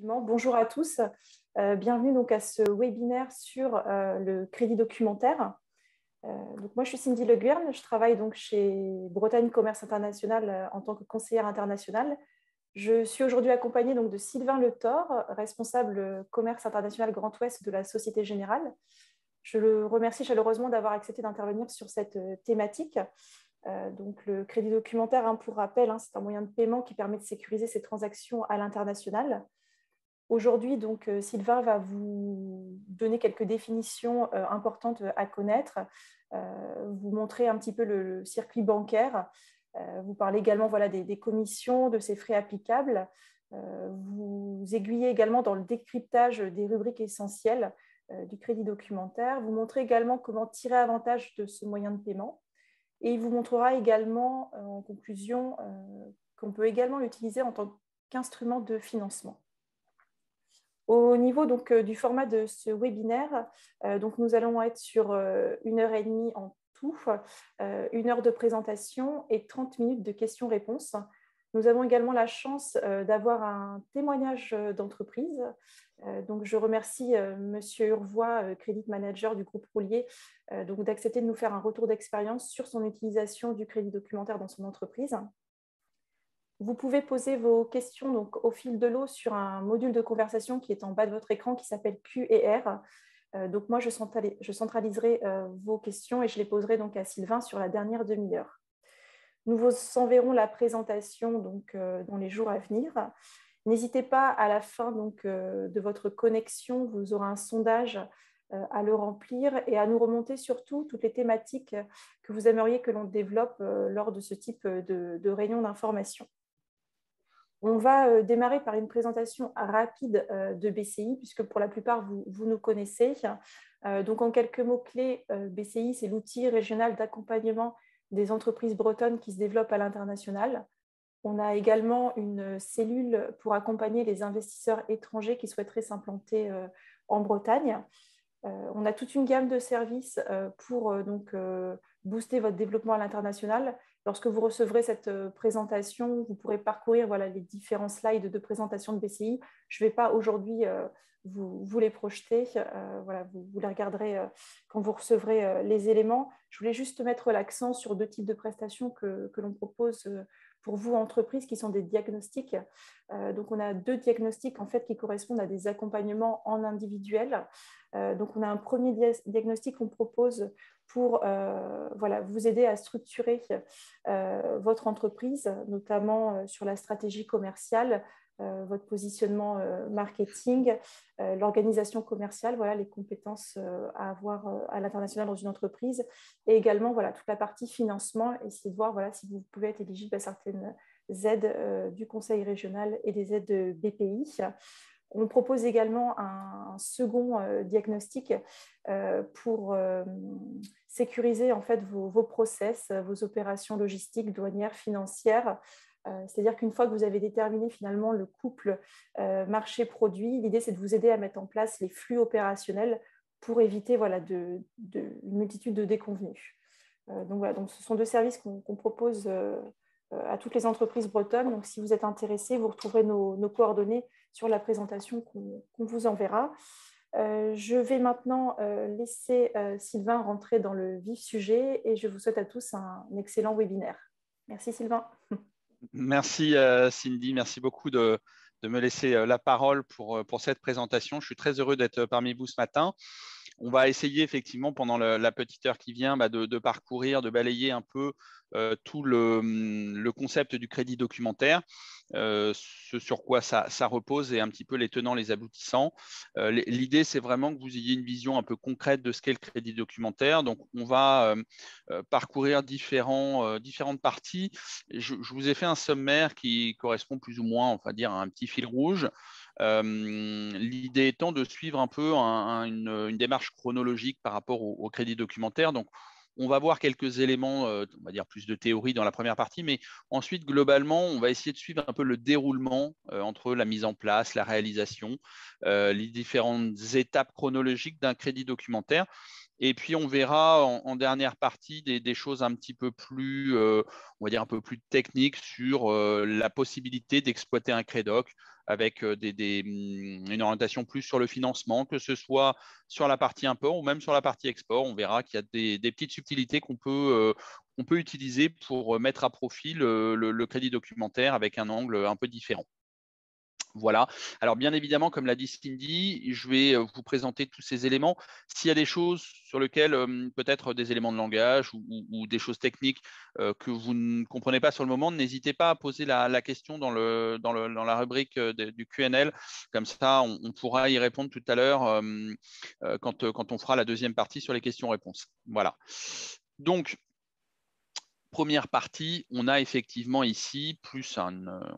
Bonjour à tous. Euh, bienvenue donc à ce webinaire sur euh, le crédit documentaire. Euh, moi, je suis Cindy Le Guern. Je travaille donc chez Bretagne Commerce International en tant que conseillère internationale. Je suis aujourd'hui accompagnée donc, de Sylvain Le Thor, responsable commerce international Grand Ouest de la Société Générale. Je le remercie chaleureusement d'avoir accepté d'intervenir sur cette thématique. donc le crédit documentaire, hein, pour rappel, hein, c'est un moyen de paiement qui permet de sécuriser ses transactions à l'international. Aujourd'hui, donc, euh, Sylvain va vous donner quelques définitions euh, importantes euh, à connaître, vous montrer un petit peu le, circuit bancaire, vous parler également voilà, des, des, commissions, de ces frais applicables, vous aiguiller également dans le décryptage des rubriques essentielles du crédit documentaire, vous montrer également comment tirer avantage de ce moyen de paiement, et il vous montrera également en conclusion qu'on peut également l'utiliser en tant qu'instrument de financement. Au niveau donc, euh, du format de ce webinaire, euh, donc, nous allons être sur euh, une heure et demie en tout, une heure de présentation et 30 minutes de questions-réponses. Nous avons également la chance d'avoir un témoignage d'entreprise. donc, je remercie Monsieur Urvois, Credit Manager du groupe Roulier, d'accepter de nous faire un retour d'expérience sur son utilisation du crédit documentaire dans son entreprise. Vous pouvez poser vos questions donc, au fil de l'eau sur un module de conversation qui est en bas de votre écran qui s'appelle Q&R. Euh, donc moi, je centraliserai euh, vos questions et je les poserai donc à Sylvain sur la dernière demi-heure. Nous vous enverrons la présentation donc, euh, dans les jours à venir. N'hésitez pas à la fin donc, de votre connexion, vous aurez un sondage à le remplir et à nous remonter surtout toutes les thématiques que vous aimeriez que l'on développe lors de ce type de réunion d'information. On va euh, démarrer par une présentation rapide euh, de BCI, puisque pour la plupart, vous, nous connaissez. Euh, donc, en quelques mots-clés, BCI, c'est l'outil régional d'accompagnement des entreprises bretonnes qui se développent à l'international. On a également une cellule pour accompagner les investisseurs étrangers qui souhaiteraient s'implanter en Bretagne. on a toute une gamme de services pour donc, booster votre développement à l'international, Lorsque vous recevrez cette euh, présentation, vous pourrez parcourir voilà, les différents slides de présentation de BCI. Je ne vais pas aujourd'hui euh, vous, les projeter, euh, vous, les regarderez quand vous recevrez les éléments. Je voulais juste mettre l'accent sur deux types de prestations que, que l'on propose pour vous, entreprises, qui sont des diagnostics. Euh, donc, on a deux diagnostics en fait qui correspondent à des accompagnements en individuel. Euh, donc, on a un premier diagnostic qu'on propose pour euh, voilà, vous aider à structurer votre entreprise, notamment sur la stratégie commerciale, euh, votre positionnement euh, marketing, euh, l'organisation commerciale, voilà les compétences à avoir à l'international dans une entreprise, et également voilà toute la partie financement, essayer de voir voilà si vous pouvez être éligible à certaines aides du Conseil régional et des aides de BPI. On propose également un, second diagnostic pour sécuriser en fait vos, vos process, vos opérations logistiques, douanières, financières, euh, c'est-à-dire qu'une fois que vous avez déterminé finalement le couple euh, marché-produit, l'idée c'est de vous aider à mettre en place les flux opérationnels pour éviter voilà, une multitude de déconvenus. Euh, donc voilà, donc ce sont deux services qu'on propose à toutes les entreprises bretonnes. Donc, si vous êtes intéressé, vous retrouverez nos, coordonnées sur la présentation qu'on vous enverra. je vais maintenant laisser Sylvain rentrer dans le vif sujet et je vous souhaite à tous un excellent webinaire. Merci Sylvain. Merci euh, Cindy, merci beaucoup de, me laisser euh, la parole euh, pour cette présentation. Je suis très heureux d'être parmi vous ce matin. On va essayer effectivement pendant la, petite heure qui vient bah, de, parcourir, de balayer un peu euh, tout hum, le, concept du crédit documentaire, euh, ce sur quoi ça, repose et un petit peu les tenants, les aboutissants. Euh, l'idée, c'est vraiment que vous ayez une vision un peu concrète de ce qu'est le crédit documentaire. Donc, on va hum, parcourir différentes parties. Je, vous ai fait un sommaire qui correspond plus ou moins, on va dire, à un petit fil rouge. Euh, l'idée étant de suivre un peu une, démarche chronologique par rapport au, au crédit documentaire. Donc, on va voir quelques éléments, euh, on va dire plus de théorie dans la première partie, mais ensuite, globalement, on va essayer de suivre un peu le déroulement euh, entre la mise en place, la réalisation, les différentes étapes chronologiques d'un crédit documentaire. Et puis on verra en, dernière partie des, choses un petit peu plus, euh, on va dire un peu plus techniques sur euh, la possibilité d'exploiter un crédoc avec euh, mm, une orientation plus sur le financement, que ce soit sur la partie import ou même sur la partie export. On verra qu'il y a des, petites subtilités qu'on peut, peut utiliser pour mettre à profit le crédit documentaire avec un angle un peu différent. Voilà. Alors bien évidemment, comme l'a dit Cindy, je vais euh, vous présenter tous ces éléments. S'il y a des choses sur lesquelles peut-être des éléments de langage ou, des choses techniques euh, que vous ne comprenez pas sur le moment, n'hésitez pas à poser la, question dans, la rubrique euh, du QNL. Comme ça, on, pourra y répondre tout à l'heure quand, quand on fera la deuxième partie sur les questions-réponses. Voilà. Donc, première partie, on a effectivement ici plus euh,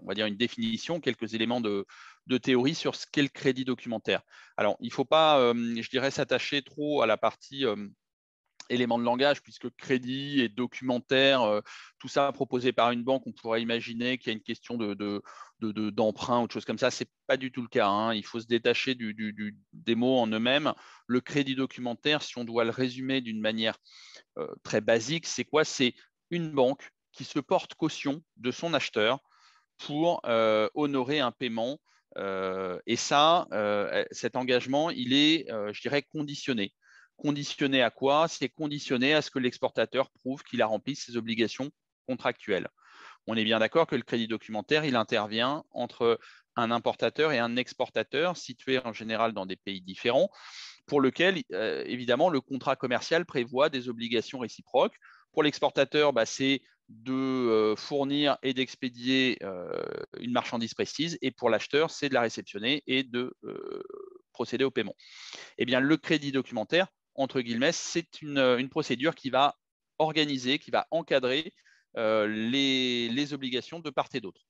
on va dire une définition, quelques éléments de, théorie sur ce qu'est le crédit documentaire. Alors, il ne faut pas, euh, je dirais, s'attacher trop à la partie euh, éléments de langage, puisque crédit et documentaire, tout ça proposé par une banque, on pourrait imaginer qu'il y a une question de, d'emprunt ou de choses comme ça. Ce n'est pas du tout le cas. Hein. Il faut se détacher du, des mots en eux-mêmes. Le crédit documentaire, si on doit le résumer d'une manière très basique, c'est quoi C'est une banque qui se porte caution de son acheteur pour euh, honorer un paiement. Euh, et ça, euh, eh, cet engagement, il est, je dirais, conditionné. Conditionné à quoi C'est conditionné à ce que l'exportateur prouve qu'il a rempli ses obligations contractuelles. On est bien d'accord que le crédit documentaire, il intervient entre un importateur et un exportateur situé en général dans des pays différents, pour lequel, évidemment, le contrat commercial prévoit des obligations réciproques. Pour l'exportateur, bah, c'est de euh, fournir et d'expédier euh, une marchandise précise. Et pour l'acheteur, c'est de la réceptionner et de euh, procéder au paiement. Eh bien, le crédit documentaire, entre guillemets, c'est une, procédure qui va organiser, qui va encadrer les, les, obligations de part et d'autre.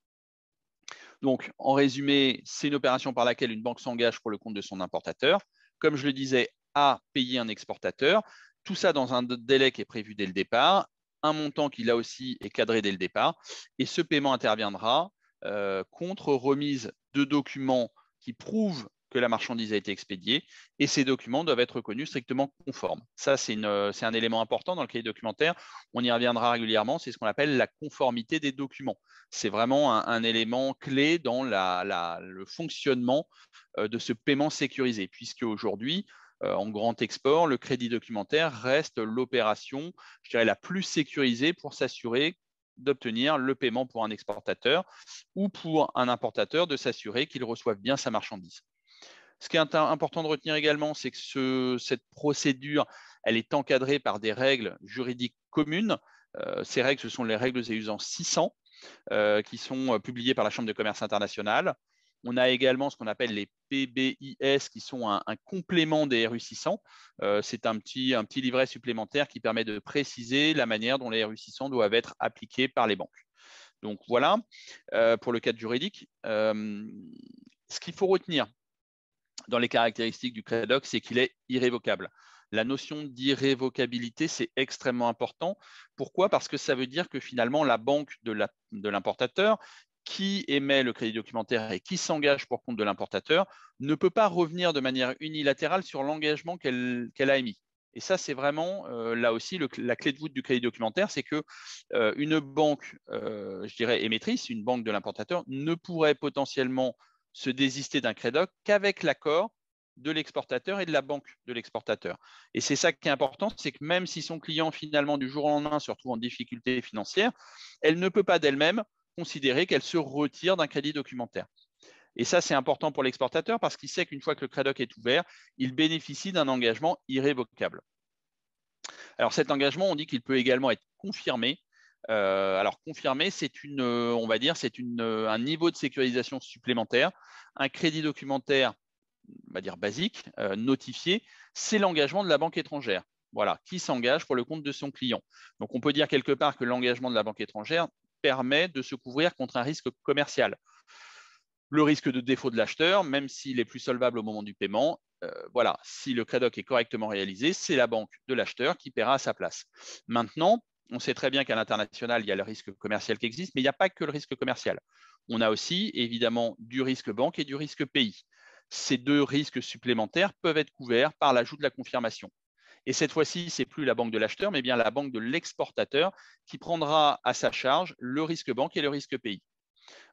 Donc, en résumé, c'est une opération par laquelle une banque s'engage pour le compte de son importateur, comme je le disais, à payer un exportateur. Tout ça dans un délai qui est prévu dès le départ, un montant qui là aussi est cadré dès le départ, et ce paiement interviendra euh, contre remise de documents qui prouvent que la marchandise a été expédiée, et ces documents doivent être reconnus strictement conformes. Ça, euh, c'est un élément important dans le cahier documentaire. On y reviendra régulièrement. C'est ce qu'on appelle la conformité des documents. C'est vraiment un, élément clé dans le fonctionnement euh, de ce paiement sécurisé, puisque aujourd'hui, euh, en grand export, le crédit documentaire reste l'opération, je dirais, la plus sécurisée pour s'assurer d'obtenir le paiement pour un exportateur ou pour un importateur de s'assurer qu'il reçoive bien sa marchandise. Ce qui est important de retenir également, c'est que cette procédure, elle est encadrée par des règles juridiques communes. Euh, ces règles, ce sont les règles et usants 600 euh, qui sont publiées par la Chambre de commerce internationale. On a également ce qu'on appelle les PBIS, qui sont un, complément des RU600. Euh, c'est un petit, un petit livret supplémentaire qui permet de préciser la manière dont les RU600 doivent être appliqués par les banques. Donc voilà, euh, pour le cadre juridique, euh, ce qu'il faut retenir dans les caractéristiques du crédoc, c'est qu'il est irrévocable. La notion d'irrévocabilité, c'est extrêmement important. Pourquoi Parce que ça veut dire que finalement, la banque de l'importateur qui émet le crédit documentaire et qui s'engage pour compte de l'importateur ne peut pas revenir de manière unilatérale sur l'engagement qu'elle a émis. Et ça, c'est vraiment euh, là aussi la clé de voûte du crédit documentaire, c'est qu'une euh, banque, euh, je dirais émettrice, une banque de l'importateur, ne pourrait potentiellement se désister d'un crédit qu'avec l'accord de l'exportateur et de la banque de l'exportateur. Et c'est ça qui est important, c'est que même si son client finalement du jour au lendemain se retrouve en difficulté financière, elle ne peut pas d'elle-même considérer qu'elle se retire d'un crédit documentaire. Et ça, c'est important pour l'exportateur parce qu'il sait qu'une fois que le crédoc est ouvert, il bénéficie d'un engagement irrévocable. Alors cet engagement, on dit qu'il peut également être confirmé. Euh, alors confirmé, c'est une, on va dire, c'est un niveau de sécurisation supplémentaire. Un crédit documentaire, on va dire basique, euh, notifié, c'est l'engagement de la banque étrangère. Voilà, qui s'engage pour le compte de son client. Donc on peut dire quelque part que l'engagement de la banque étrangère permet de se couvrir contre un risque commercial. Le risque de défaut de l'acheteur, même s'il est plus solvable au moment du paiement, euh, voilà, si le credoc est correctement réalisé, c'est la banque de l'acheteur qui paiera à sa place. Maintenant, on sait très bien qu'à l'international, il y a le risque commercial qui existe, mais il n'y a pas que le risque commercial. On a aussi, évidemment, du risque banque et du risque pays. Ces deux risques supplémentaires peuvent être couverts par l'ajout de la confirmation. Et cette fois-ci, c'est plus la banque de l'acheteur, mais bien la banque de l'exportateur qui prendra à sa charge le risque banque et le risque pays.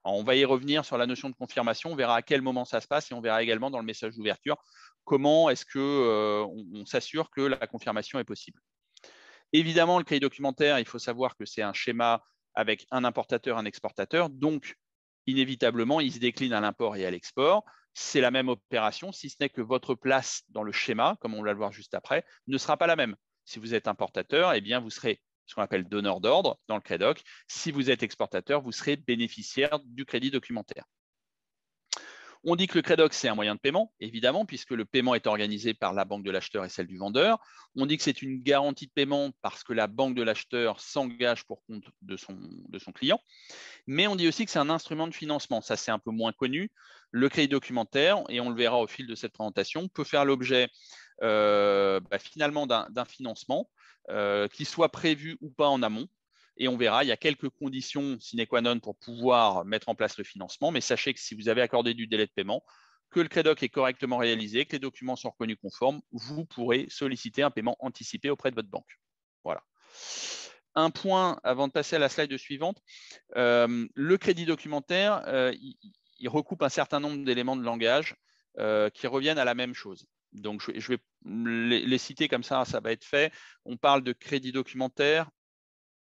on va y revenir sur la notion de confirmation, on verra à quel moment ça se passe et on verra également dans le message d'ouverture comment est-ce qu'on euh, on, s'assure que la confirmation est possible. Évidemment, le crédit documentaire, il faut savoir que c'est un schéma avec un importateur, un exportateur, donc inévitablement, il se décline à l'import et à l'export c'est la même opération, si ce n'est que votre place dans le schéma, comme on va le voir juste après, ne sera pas la même. Si vous êtes importateur, eh bien, vous serez ce qu'on appelle donneur d'ordre dans le CREDOC. Si vous êtes exportateur, vous serez bénéficiaire du crédit documentaire. On dit que le Credox, c'est un moyen de paiement, évidemment, puisque le paiement est organisé par la banque de l'acheteur et celle du vendeur. On dit que c'est une garantie de paiement parce que la banque de l'acheteur s'engage pour compte de son, de son client. Mais on dit aussi que c'est un instrument de financement. Ça, c'est un peu moins connu. Le crédit documentaire, et on le verra au fil de cette présentation, peut faire l'objet euh, bah, finalement d'un financement, euh, qui soit prévu ou pas en amont. Et on verra, il y a quelques conditions sine qua non pour pouvoir mettre en place le financement, mais sachez que si vous avez accordé du délai de paiement, que le Credoc est correctement réalisé, que les documents sont reconnus conformes, vous pourrez solliciter un paiement anticipé auprès de votre banque. Voilà. Un point avant de passer à la slide suivante, euh, le crédit documentaire, euh, il, recoupe un certain nombre d'éléments de langage euh, qui reviennent à la même chose. Donc, je, vais les, citer comme ça, ça va être fait. On parle de crédit documentaire,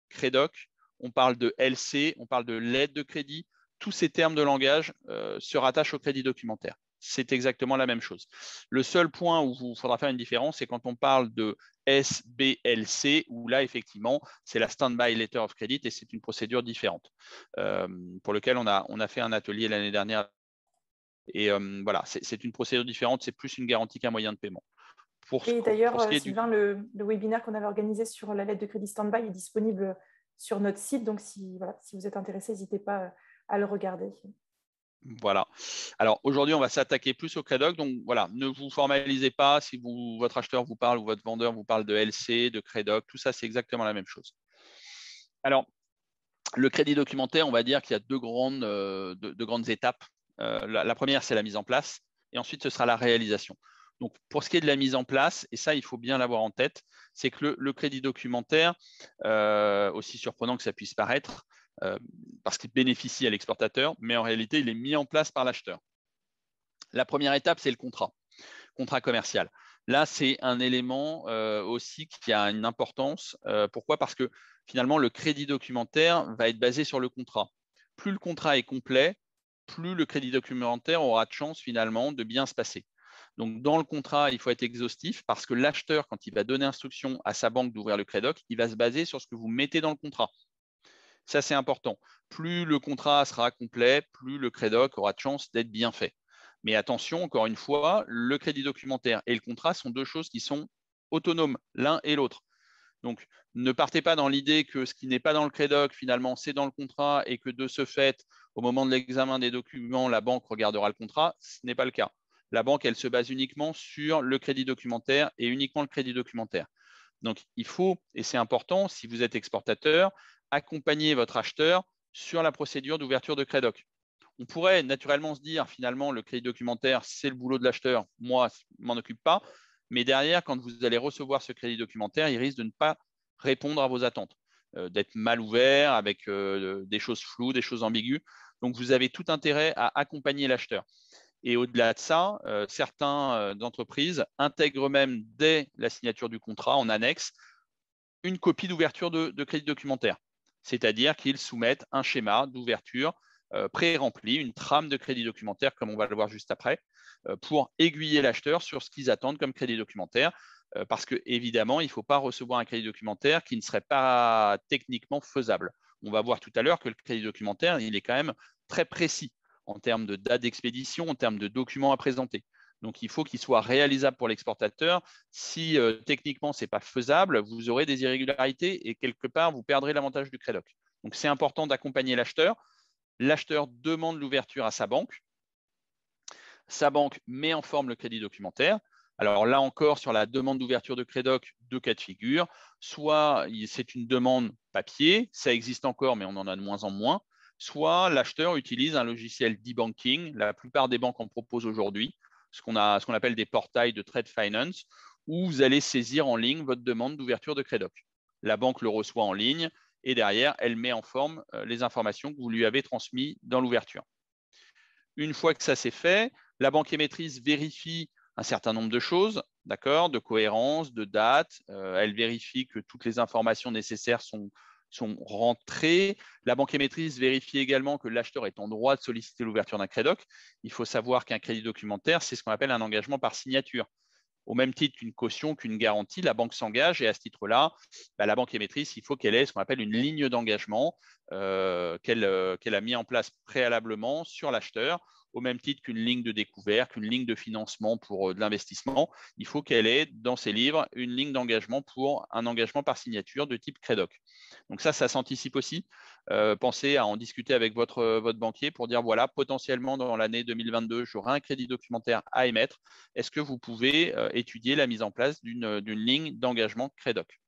Credoc, on parle de LC, on parle de l'aide de crédit. Tous ces termes de langage euh, se rattachent au crédit documentaire. C'est exactement la même chose. Le seul point où il faudra faire une différence, c'est quand on parle de SBLC, où là, effectivement, c'est la Standby Letter of Credit et c'est une procédure différente euh, pour laquelle on a, on a fait un atelier l'année dernière. Et euh, voilà, c'est une procédure différente, c'est plus une garantie qu'un moyen de paiement et d'ailleurs, euh, Sylvain, le, webinaire qu'on avait organisé sur la lettre de crédit standby est disponible euh, sur notre site. Donc, si, vous êtes intéressé, n'hésitez pas euh, à le regarder. Voilà. Alors aujourd'hui, on va s'attaquer plus au Credoc. Donc voilà, ne vous formalisez pas si votre acheteur vous parle ou votre vendeur vous parle de LC, de CREDOC. Tout ça, c'est exactement la même chose. Alors, le crédit documentaire, on va dire qu'il y a deux grandes, étapes. la, première, c'est la mise en place et ensuite, ce sera la réalisation. Donc, pour ce qui est de la mise en place, et ça, il faut bien l'avoir en tête, c'est que le, crédit documentaire, euh, aussi surprenant que ça puisse paraître, euh, parce qu'il bénéficie à l'exportateur, mais en réalité, il est mis en place par l'acheteur. La première étape, c'est le contrat, contrat commercial. Là, c'est un élément euh, aussi qui a une importance. pourquoi Parce que finalement, le crédit documentaire va être basé sur le contrat. Plus le contrat est complet, plus le crédit documentaire aura de chances finalement de bien se passer. Donc, dans le contrat, il faut être exhaustif parce que l'acheteur, quand il va donner instruction à sa banque d'ouvrir le credoc, il va se baser sur ce que vous mettez dans le contrat. Ça, c'est important. Plus le contrat sera complet, plus le credoc aura de chance d'être bien fait. Mais attention, encore une fois, le crédit documentaire et le contrat sont deux choses qui sont autonomes, l'un et l'autre. Donc, ne partez pas dans l'idée que ce qui n'est pas dans le credoc, finalement, c'est dans le contrat et que de ce fait, au moment de l'examen des documents, la banque regardera le contrat. Ce n'est pas le cas la banque, elle se base uniquement sur le crédit documentaire et uniquement le crédit documentaire. Donc, il faut, et c'est important, si vous êtes exportateur, accompagner votre acheteur sur la procédure d'ouverture de crédoc. On pourrait naturellement se dire, finalement, le crédit documentaire, c'est le boulot de l'acheteur, moi, je ne m'en occupe pas. Mais derrière, quand vous allez recevoir ce crédit documentaire, il risque de ne pas répondre à vos attentes, euh, d'être mal ouvert avec euh, des choses floues, des choses ambiguës. Donc, vous avez tout intérêt à accompagner l'acheteur. Et au-delà de ça, euh, certains d'entreprises euh, entreprises intègrent même dès la signature du contrat, en annexe, une copie d'ouverture de, crédit documentaire. C'est-à-dire qu'ils soumettent un schéma d'ouverture euh, pré-rempli, une trame de crédit documentaire, comme on va le voir juste après, pour aiguiller l'acheteur sur ce qu'ils attendent comme crédit documentaire. parce qu'évidemment, il ne faut pas recevoir un crédit documentaire qui ne serait pas techniquement faisable. On va voir tout à l'heure que le crédit documentaire, il est quand même très précis en termes de date d'expédition, en termes de documents à présenter. Donc, il faut qu'il soit réalisable pour l'exportateur. Si euh, techniquement, ce n'est pas faisable, vous aurez des irrégularités et quelque part, vous perdrez l'avantage du crédoc. Donc, c'est important d'accompagner l'acheteur. L'acheteur demande l'ouverture à sa banque. Sa banque met en forme le crédit documentaire. Alors là encore, sur la demande d'ouverture de crédoc, deux cas de figure. Soit c'est une demande papier, ça existe encore, mais on en a de moins en moins soit l'acheteur utilise un logiciel d'e-banking. La plupart des banques en proposent aujourd'hui, ce qu'on appelle des portails de trade finance, où vous allez saisir en ligne votre demande d'ouverture de Credoc. La banque le reçoit en ligne et derrière, elle met en forme euh, les informations que vous lui avez transmises dans l'ouverture. Une fois que ça s'est fait, la banque émettrice vérifie un certain nombre de choses, d'accord, de cohérence, de date. Euh, elle vérifie que toutes les informations nécessaires sont, sont rentrés. La banque émettrice vérifie également que l'acheteur est en droit de solliciter l'ouverture d'un crédoc. Il faut savoir qu'un crédit documentaire, c'est ce qu'on appelle un engagement par signature. Au même titre qu'une caution, qu'une garantie, la banque s'engage et à ce titre-là, bah, la banque émettrice, il faut qu'elle ait ce qu'on appelle une ligne d'engagement euh, euh, qu'elle a mis en place préalablement sur l'acheteur au même titre qu'une ligne de découvert, qu'une ligne de financement pour euh, de l'investissement. Il faut qu'elle ait dans ses livres une ligne d'engagement pour un engagement par signature de type Credoc. Donc ça, ça s'anticipe aussi. Euh, pensez à en discuter avec votre, euh, votre banquier pour dire, voilà, potentiellement dans l'année 2022, j'aurai un crédit documentaire à émettre. Est-ce que vous pouvez étudier la mise en place d'une ligne d'engagement Credoc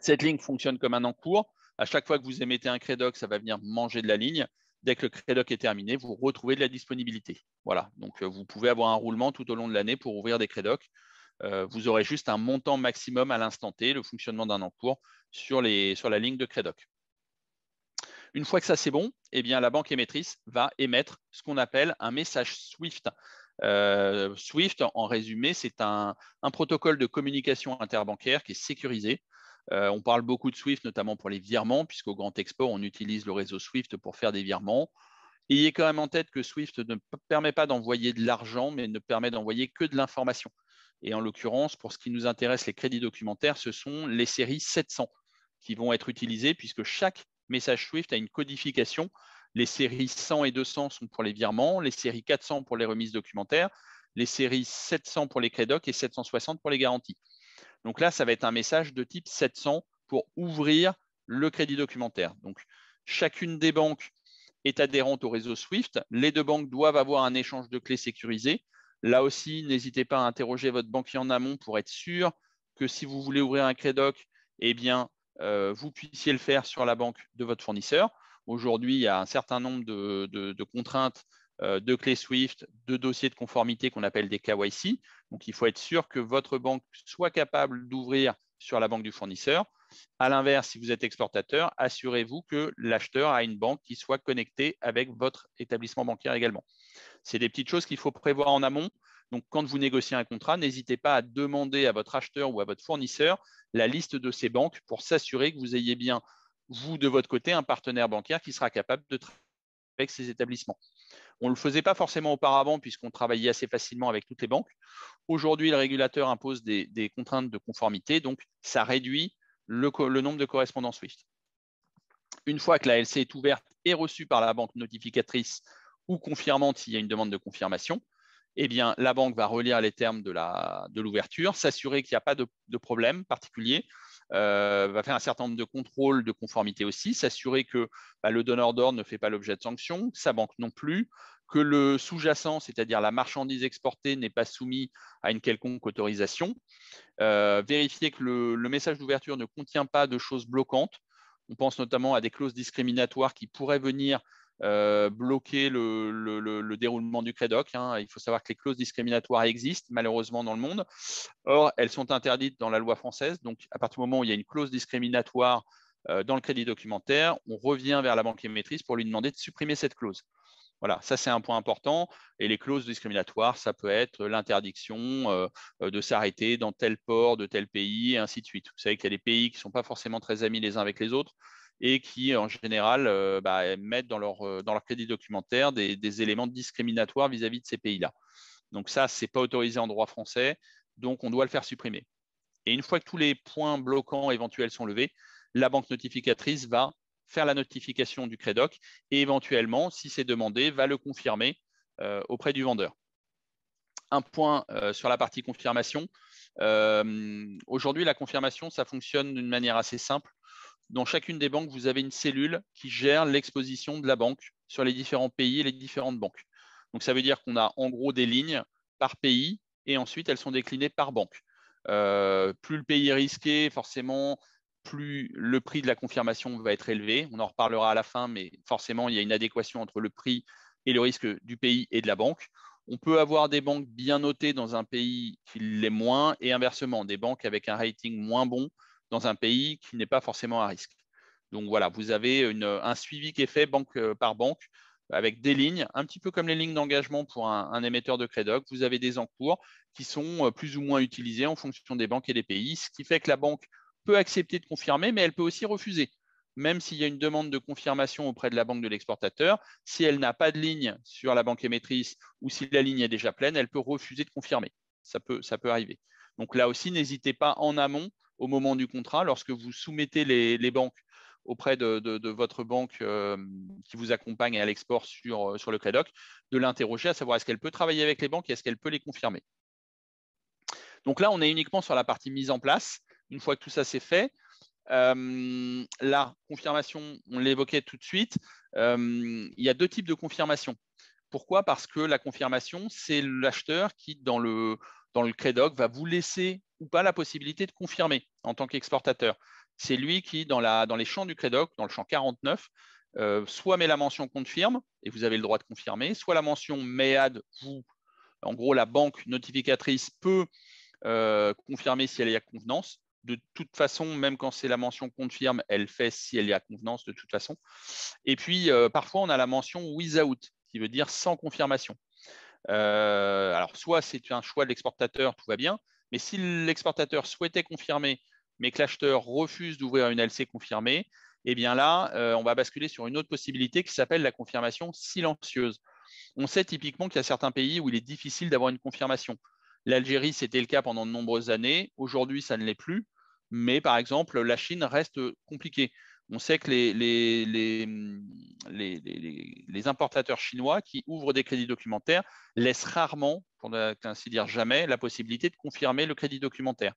Cette ligne fonctionne comme un encours. À chaque fois que vous émettez un Credoc, ça va venir manger de la ligne dès que le Credoc est terminé, vous retrouvez de la disponibilité. Voilà, donc euh, vous pouvez avoir un roulement tout au long de l'année pour ouvrir des crédocs. Euh, vous aurez juste un montant maximum à l'instant T, le fonctionnement d'un encours sur, la ligne de Credoc. Une fois que ça c'est bon, eh bien, la banque émettrice va émettre ce qu'on appelle un message SWIFT. Euh, SWIFT, en résumé, c'est un, protocole de communication interbancaire qui est sécurisé on parle beaucoup de Swift, notamment pour les virements, puisqu'au Grand Expo, on utilise le réseau Swift pour faire des virements. Il est quand même en tête que Swift ne permet pas d'envoyer de l'argent, mais ne permet d'envoyer que de l'information. Et en l'occurrence, pour ce qui nous intéresse, les crédits documentaires, ce sont les séries 700 qui vont être utilisées, puisque chaque message Swift a une codification. Les séries 100 et 200 sont pour les virements, les séries 400 pour les remises documentaires, les séries 700 pour les crédocs et 760 pour les garanties. Donc là, ça va être un message de type 700 pour ouvrir le crédit documentaire. Donc, chacune des banques est adhérente au réseau SWIFT. Les deux banques doivent avoir un échange de clés sécurisé. Là aussi, n'hésitez pas à interroger votre banquier en amont pour être sûr que si vous voulez ouvrir un crédoc, eh bien, euh, vous puissiez le faire sur la banque de votre fournisseur. Aujourd'hui, il y a un certain nombre de contraintes euh, de clés SWIFT, de dossiers de conformité qu'on appelle des KYC. Donc, il faut être sûr que votre banque soit capable d'ouvrir sur la banque du fournisseur. À l'inverse, si vous êtes exportateur, assurez-vous que l'acheteur a une banque qui soit connectée avec votre établissement bancaire également. C'est des petites choses qu'il faut prévoir en amont. Donc, quand vous négociez un contrat, n'hésitez pas à demander à votre acheteur ou à votre fournisseur la liste de ces banques pour s'assurer que vous ayez bien, vous, de votre côté, un partenaire bancaire qui sera capable de travailler avec ces établissements. On ne le faisait pas forcément auparavant puisqu'on travaillait assez facilement avec toutes les banques. Aujourd'hui, le régulateur impose des, contraintes de conformité, donc ça réduit le, nombre de correspondances SWIFT. Une fois que la LC est ouverte et reçue par la banque notificatrice ou confirmante s'il y a une demande de confirmation, eh bien, la banque va relire les termes de l'ouverture, s'assurer qu'il n'y a pas de, de problème particulier, euh, va faire un certain nombre de contrôles de conformité aussi, s'assurer que bah, le donneur d'ordre ne fait pas l'objet de sanctions, sa banque non plus, que le sous-jacent, c'est-à-dire la marchandise exportée, n'est pas soumis à une quelconque autorisation, euh, vérifier que le message d'ouverture ne contient pas de choses bloquantes. On pense notamment à des clauses discriminatoires qui pourraient venir euh, bloquer le, déroulement du CREDOC. Hein. Il faut savoir que les clauses discriminatoires existent malheureusement dans le monde. Or, elles sont interdites dans la loi française. Donc, à partir du moment où il y a une clause discriminatoire euh, dans le crédit documentaire, on revient vers la banque maîtrise pour lui demander de supprimer cette clause. Voilà, ça c'est un point important. Et les clauses discriminatoires, ça peut être l'interdiction euh, de s'arrêter dans tel port de tel pays, et ainsi de suite. Vous savez qu'il y a des pays qui ne sont pas forcément très amis les uns avec les autres et qui, en général, euh, bah, mettent dans leur, euh, dans leur crédit documentaire des, éléments discriminatoires vis-à-vis de ces pays-là. Donc ça, ce n'est pas autorisé en droit français, donc on doit le faire supprimer. Et une fois que tous les points bloquants éventuels sont levés, la banque notificatrice va faire la notification du Credoc et éventuellement, si c'est demandé, va le confirmer euh, auprès du vendeur. Un point sur la partie confirmation. Aujourd'hui, la confirmation, ça fonctionne d'une manière assez simple. Dans chacune des banques, vous avez une cellule qui gère l'exposition de la banque sur les différents pays et les différentes banques. Donc, ça veut dire qu'on a en gros des lignes par pays et ensuite elles sont déclinées par banque. Euh, plus le pays est risqué, forcément, plus le prix de la confirmation va être élevé. On en reparlera à la fin, mais forcément, il y a une adéquation entre le prix et le risque du pays et de la banque. On peut avoir des banques bien notées dans un pays qui l'est moins et inversement, des banques avec un rating moins bon dans un pays qui n'est pas forcément à risque. Donc voilà, vous avez un suivi qui est fait banque euh, par banque avec des lignes, un petit peu comme les lignes d'engagement pour un, émetteur de crédoc. Vous avez des encours qui sont euh, plus ou moins utilisés en fonction des banques et des pays, ce qui fait que la banque peut accepter de confirmer, mais elle peut aussi refuser. Même s'il y a une demande de confirmation auprès de la banque de l'exportateur, si elle n'a pas de ligne sur la banque émettrice ou si la ligne est déjà pleine, elle peut refuser de confirmer. Ça peut, ça peut arriver. Donc là aussi, n'hésitez pas en amont au moment du contrat, lorsque vous soumettez les, banques auprès de, votre banque euh, qui vous accompagne à l'export sur, euh, sur le CREDOC, de l'interroger à savoir est-ce qu'elle peut travailler avec les banques et est-ce qu'elle peut les confirmer. Donc là, on est uniquement sur la partie mise en place. Une fois que tout ça c'est fait, euh, la confirmation, on l'évoquait tout de suite, il y a deux types de confirmation. Pourquoi Parce que la confirmation, c'est l'acheteur qui, dans le, dans le CREDOC, va vous laisser ou pas la possibilité de confirmer en tant qu'exportateur. C'est lui qui, dans, la, dans les champs du CREDOC, dans le champ 49, euh, soit met la mention confirme, et vous avez le droit de confirmer, soit la mention MEAD, vous, en gros, la banque notificatrice peut euh, confirmer si elle est à convenance. De toute façon, même quand c'est la mention confirme, elle fait si elle est à convenance, de toute façon. Et puis, euh, parfois, on a la mention without, qui veut dire sans confirmation. alors, soit c'est un choix de l'exportateur, tout va bien, mais si l'exportateur souhaitait confirmer, mais que l'acheteur refuse d'ouvrir une LC confirmée, eh bien là, euh, on va basculer sur une autre possibilité qui s'appelle la confirmation silencieuse. On sait typiquement qu'il y a certains pays où il est difficile d'avoir une confirmation. L'Algérie, c'était le cas pendant de nombreuses années. Aujourd'hui, ça ne l'est plus. Mais par exemple, la Chine reste compliquée on sait que mm, les, importateurs chinois qui ouvrent des crédits documentaires laissent rarement, pour ainsi dire jamais, la possibilité de confirmer le crédit documentaire.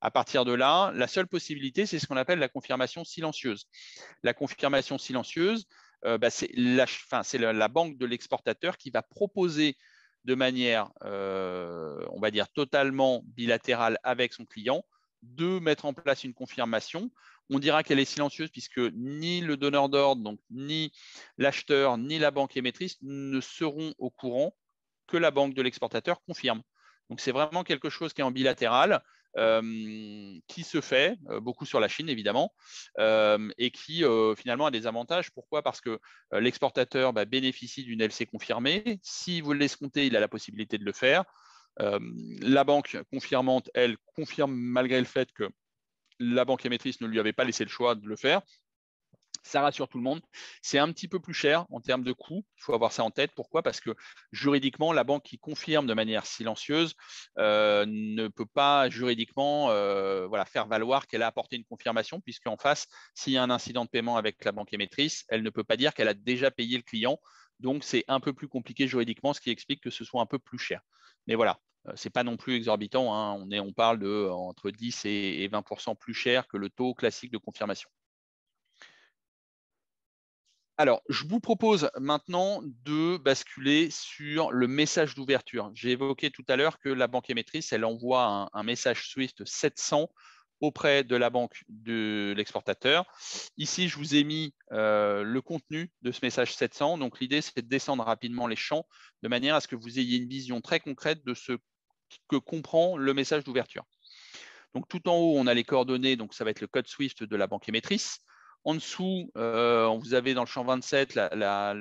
À partir de là, la seule possibilité, c'est ce qu'on appelle la confirmation silencieuse. La confirmation silencieuse, euh, bah, c'est la, banque de l'exportateur qui va proposer de manière, euh, on va dire, totalement bilatérale avec son client, de mettre en place une confirmation. On dira qu'elle est silencieuse puisque ni le donneur d'ordre, donc ni l'acheteur, ni la banque émettrice ne seront au courant que la banque de l'exportateur confirme. Donc c'est vraiment quelque chose qui est en bilatéral, euh, qui se fait euh, beaucoup sur la Chine évidemment, euh, et qui finalement a des avantages. Pourquoi Parce que l'exportateur bah, bénéficie d'une LC confirmée. Si vous compter, il a la possibilité de le faire. Euh, la banque confirmante, elle confirme malgré le fait que la banque émettrice ne lui avait pas laissé le choix de le faire. Ça rassure tout le monde. C'est un petit peu plus cher en termes de coût. Il faut avoir ça en tête. Pourquoi Parce que juridiquement, la banque qui confirme de manière silencieuse euh, ne peut pas juridiquement euh, voilà, faire valoir qu'elle a apporté une confirmation, puisqu'en face, s'il y a un incident de paiement avec la banque émettrice, elle ne peut pas dire qu'elle a déjà payé le client. Donc, c'est un peu plus compliqué juridiquement, ce qui explique que ce soit un peu plus cher. Mais voilà, euh, ce n'est pas non plus exorbitant. Hein. On, est, on parle de euh, entre 10 et 20 plus cher que le taux classique de confirmation. Alors, je vous propose maintenant de basculer sur le message d'ouverture. J'ai évoqué tout à l'heure que la banque émettrice, elle envoie un, message Swift 700 auprès de la banque de l'exportateur. Ici, je vous ai mis euh, le contenu de ce message 700. Donc, l'idée, c'est de descendre rapidement les champs de manière à ce que vous ayez une vision très concrète de ce que comprend le message d'ouverture. Donc, tout en haut, on a les coordonnées. Donc, ça va être le code SWIFT de la banque émettrice. En dessous, euh, vous avez dans le champ 27 la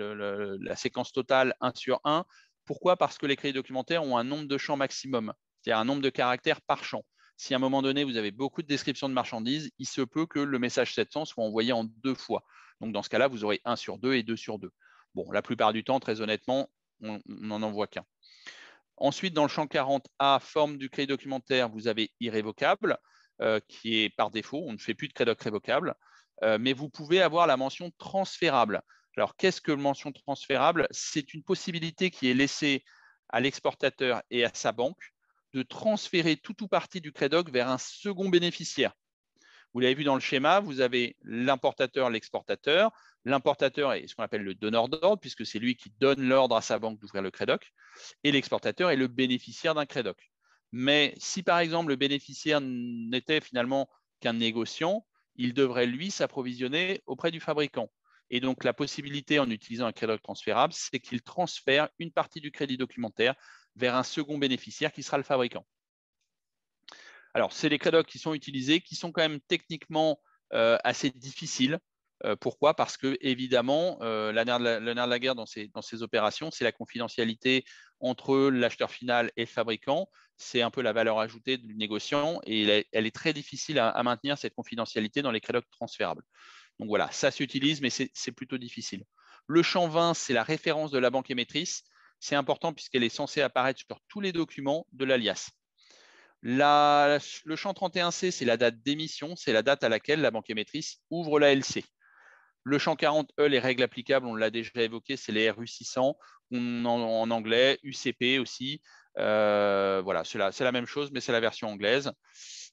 séquence totale 1 sur 1. Pourquoi Parce que les crédits documentaires ont un nombre de champs maximum, c'est-à-dire un nombre de caractères par champ si à un moment donné, vous avez beaucoup de descriptions de marchandises, il se peut que le message 700 soit envoyé en deux fois. Donc, dans ce cas-là, vous aurez 1 sur 2 et 2 sur 2. Bon, la plupart du temps, très honnêtement, on n'en envoie qu'un. Ensuite, dans le champ 40A, forme du crédit documentaire, vous avez irrévocable, euh, qui est par défaut, on ne fait plus de crédit révocable, euh, mais vous pouvez avoir la mention transférable. Alors, qu'est-ce que mention transférable C'est une possibilité qui est laissée à l'exportateur et à sa banque de transférer tout ou partie du credoc vers un second bénéficiaire. Vous l'avez vu dans le schéma, vous avez l'importateur, l'exportateur. L'importateur est ce qu'on appelle le donneur d'ordre, puisque c'est lui qui donne l'ordre à sa banque d'ouvrir le credoc. Et l'exportateur est le bénéficiaire d'un credoc. Mais si par exemple le bénéficiaire n'était finalement qu'un négociant, il devrait lui s'approvisionner auprès du fabricant. Et donc la possibilité en utilisant un credoc transférable, c'est qu'il transfère une partie du crédit documentaire vers un second bénéficiaire qui sera le fabricant. Alors, c'est les credocs qui sont utilisés, qui sont quand même techniquement euh, assez difficiles. Euh, pourquoi Parce que, évidemment, euh, de la, le nerf de la guerre dans ces, opérations, c'est la confidentialité entre l'acheteur final et le fabricant. C'est un peu la valeur ajoutée du négociant et elle est, très difficile à, maintenir cette confidentialité dans les credocs transférables. Donc voilà, ça s'utilise, mais c'est plutôt difficile. Le champ 20, c'est la référence de la banque émettrice c'est important puisqu'elle est censée apparaître sur tous les documents de l'alias. le champ 31C, c'est la date d'émission, c'est la date à laquelle la banque émettrice ouvre la LC. Le champ 40E, e, les règles applicables, on l'a déjà évoqué, c'est les RU600, en, anglais, UCP aussi. Euh, voilà, c'est la, même chose, mais c'est la version anglaise.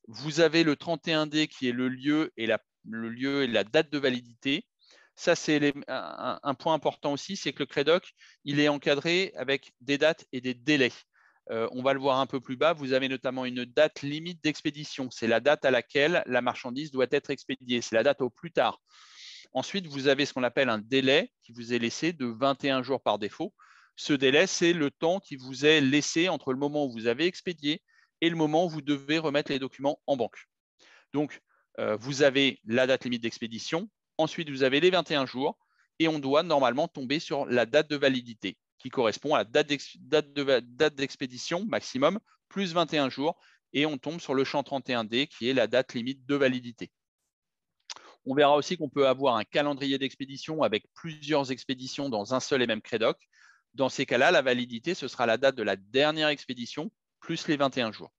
Vous avez le 31D qui est le lieu et la date de validité. Ça, c'est un, point important aussi, c'est que le CREDOC, il est encadré avec des dates et des délais. Euh, on va le voir un peu plus bas, vous avez notamment une date limite d'expédition. C'est la date à laquelle la marchandise doit être expédiée. C'est la date au plus tard. Ensuite, vous avez ce qu'on appelle un délai qui vous est laissé de 21 jours par défaut. Ce délai, c'est le temps qui vous est laissé entre le moment où vous avez expédié et le moment où vous devez remettre les documents en banque. Donc, euh, vous avez la date limite d'expédition, Ensuite, vous avez les 21 jours et on doit normalement tomber sur la date de validité qui correspond à la date d'expédition maximum plus 21 jours et on tombe sur le champ 31D qui est la date limite de validité. On verra aussi qu'on peut avoir un calendrier d'expédition avec plusieurs expéditions dans un seul et même Credoc. Dans ces cas-là, la validité, ce sera la date de la dernière expédition plus les 21 jours.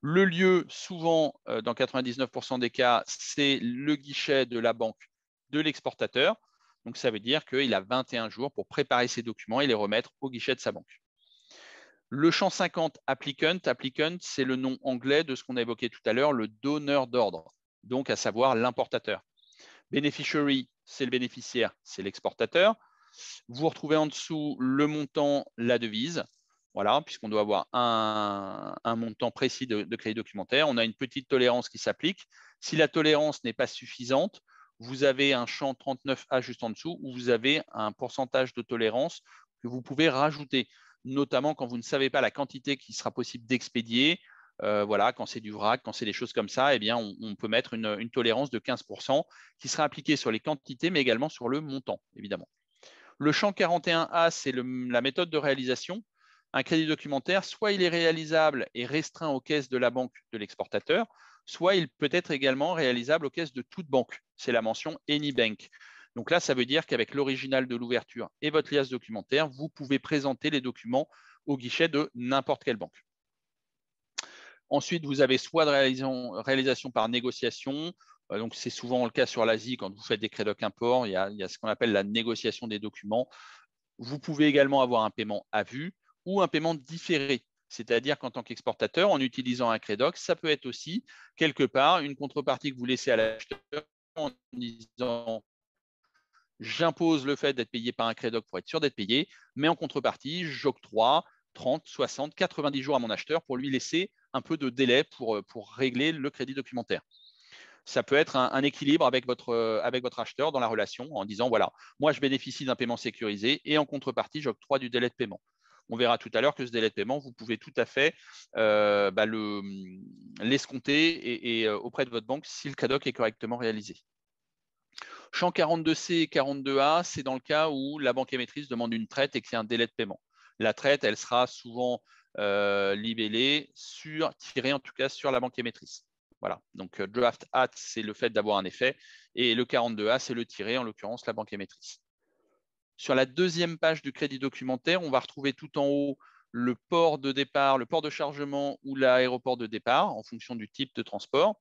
Le lieu, souvent, euh, dans 99% des cas, c'est le guichet de la banque de l'exportateur. Donc, ça veut dire qu'il a 21 jours pour préparer ses documents et les remettre au guichet de sa banque. Le champ 50 applicant, applicant, c'est le nom anglais de ce qu'on a évoqué tout à l'heure, le donneur d'ordre, donc à savoir l'importateur. Beneficiary, c'est le bénéficiaire, c'est l'exportateur. Vous retrouvez en dessous le montant, la devise, voilà, puisqu'on doit avoir un, montant précis de, de, crédit documentaire. On a une petite tolérance qui s'applique. Si la tolérance n'est pas suffisante, vous avez un champ 39A juste en dessous où vous avez un pourcentage de tolérance que vous pouvez rajouter, notamment quand vous ne savez pas la quantité qui sera possible d'expédier. Euh, voilà, quand c'est du vrac, quand c'est des choses comme ça, eh bien, on, peut mettre une, une, tolérance de 15% qui sera appliquée sur les quantités, mais également sur le montant, évidemment. Le champ 41A, c'est la méthode de réalisation. Un crédit documentaire, soit il est réalisable et restreint aux caisses de la banque de l'exportateur, soit il peut être également réalisable aux caisses de toute banque. C'est la mention AnyBank. Donc là, ça veut dire qu'avec l'original de l'ouverture et votre liasse documentaire, vous pouvez présenter les documents au guichet de n'importe quelle banque. Ensuite, vous avez soit de réalisation, par négociation, euh, donc, c'est souvent le cas sur l'Asie, quand vous faites des crédits d'import. il y a ce qu'on appelle la négociation des documents. Vous pouvez également avoir un paiement à vue ou un paiement différé. C'est-à-dire qu'en tant qu'exportateur, en utilisant un crédoc, ça peut être aussi quelque part une contrepartie que vous laissez à l'acheteur en disant j'impose le fait d'être payé par un crédoc pour être sûr d'être payé, mais en contrepartie, j'octroie 30, 60, 90 jours à mon acheteur pour lui laisser un peu de délai pour, euh, régler le crédit documentaire. Ça peut être un, équilibre euh, avec votre acheteur dans la relation en disant, voilà, moi je bénéficie d'un paiement sécurisé et en contrepartie, j'octroie du délai de paiement. On verra tout à l'heure que ce délai de paiement, vous pouvez tout à fait euh, bah, mm, l'escompter euh, auprès de votre banque si le CADOC est correctement réalisé. Champ 42C et 42A, c'est dans le cas où la banque émettrice demande une traite et qu'il y a un délai de paiement. La traite, elle sera souvent euh, libellée sur, tirée en tout cas sur la banque émettrice. Voilà, donc draft at, c'est le fait d'avoir un effet, et le 42A, c'est le tiré, en l'occurrence, la banque émettrice. Sur la deuxième page du crédit documentaire, on va retrouver tout en haut le port de départ, le port de chargement ou l'aéroport de départ en fonction du type de transport.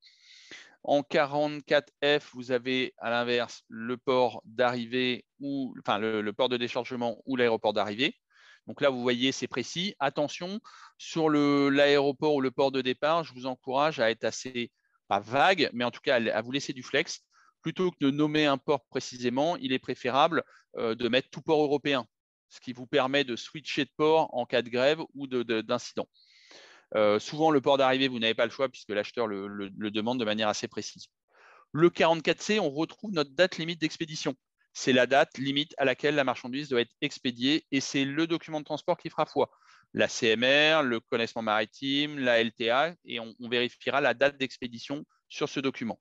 En 44F, vous avez à l'inverse le port d'arrivée ou enfin le, port de déchargement ou l'aéroport d'arrivée. Donc là, vous voyez, c'est précis. Attention, sur l'aéroport ou le port de départ, je vous encourage à être assez, pas vague, mais en tout cas à vous laisser du flex plutôt que de nommer un port précisément, il est préférable euh, de mettre tout port européen, ce qui vous permet de switcher de port en cas de grève ou d'incident. Euh, souvent, le port d'arrivée, vous n'avez pas le choix puisque l'acheteur le, demande de manière assez précise. Le 44C, on retrouve notre date limite d'expédition. C'est la date limite à laquelle la marchandise doit être expédiée et c'est le document de transport qui fera foi. La CMR, le connaissement maritime, la LTA et on vérifiera la date d'expédition sur ce document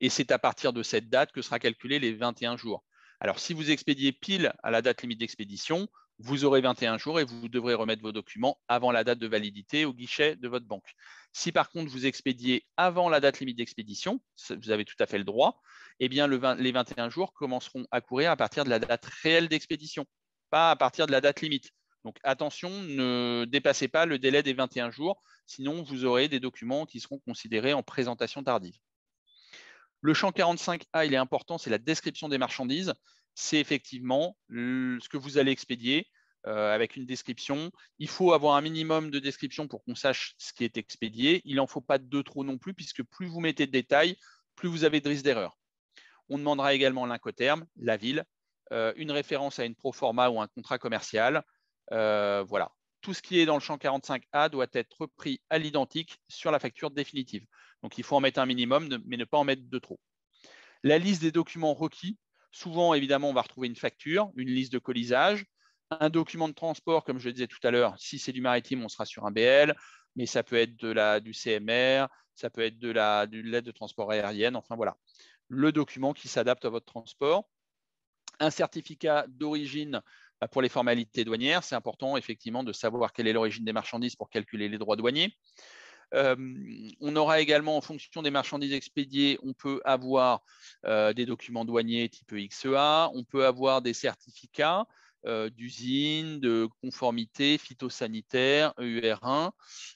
et c'est à partir de cette date que sera calculé les 21 jours. Alors, si vous expédiez pile à la date limite d'expédition, vous aurez 21 jours et vous devrez remettre vos documents avant la date de validité au guichet de votre banque. Si par contre vous expédiez avant la date limite d'expédition, vous avez tout à fait le droit, eh bien les 21 jours commenceront à courir à partir de la date réelle d'expédition, pas à partir de la date limite. Donc attention, ne dépassez pas le délai des 21 jours, sinon vous aurez des documents qui seront considérés en présentation tardive. Le champ 45A, il est important, c'est la description des marchandises. C'est effectivement ce que vous allez expédier euh, avec une description. Il faut avoir un minimum de description pour qu'on sache ce qui est expédié. Il n'en faut pas de trop non plus, puisque plus vous mettez de détails, plus vous avez de risques d'erreur. On demandera également l'incoterme, la ville, euh, une référence à une proforma ou un contrat commercial. Euh, voilà. Tout ce qui est dans le champ 45A doit être pris à l'identique sur la facture définitive. Donc il faut en mettre un minimum, mais ne pas en mettre de trop. La liste des documents requis, souvent évidemment on va retrouver une facture, une liste de colisage, un document de transport, comme je le disais tout à l'heure, si c'est du maritime, on sera sur un BL, mais ça peut être de la, du CMR, ça peut être de la de l'aide de transport aérienne, enfin voilà. Le document qui s'adapte à votre transport. Un certificat d'origine bah, pour les formalités douanières, c'est important effectivement de savoir quelle est l'origine des marchandises pour calculer les droits douaniers on aura également, en fonction des marchandises expédiées, on peut avoir des documents douaniers type XEA, on peut avoir des certificats d'usine, de conformité phytosanitaire, e EUR1.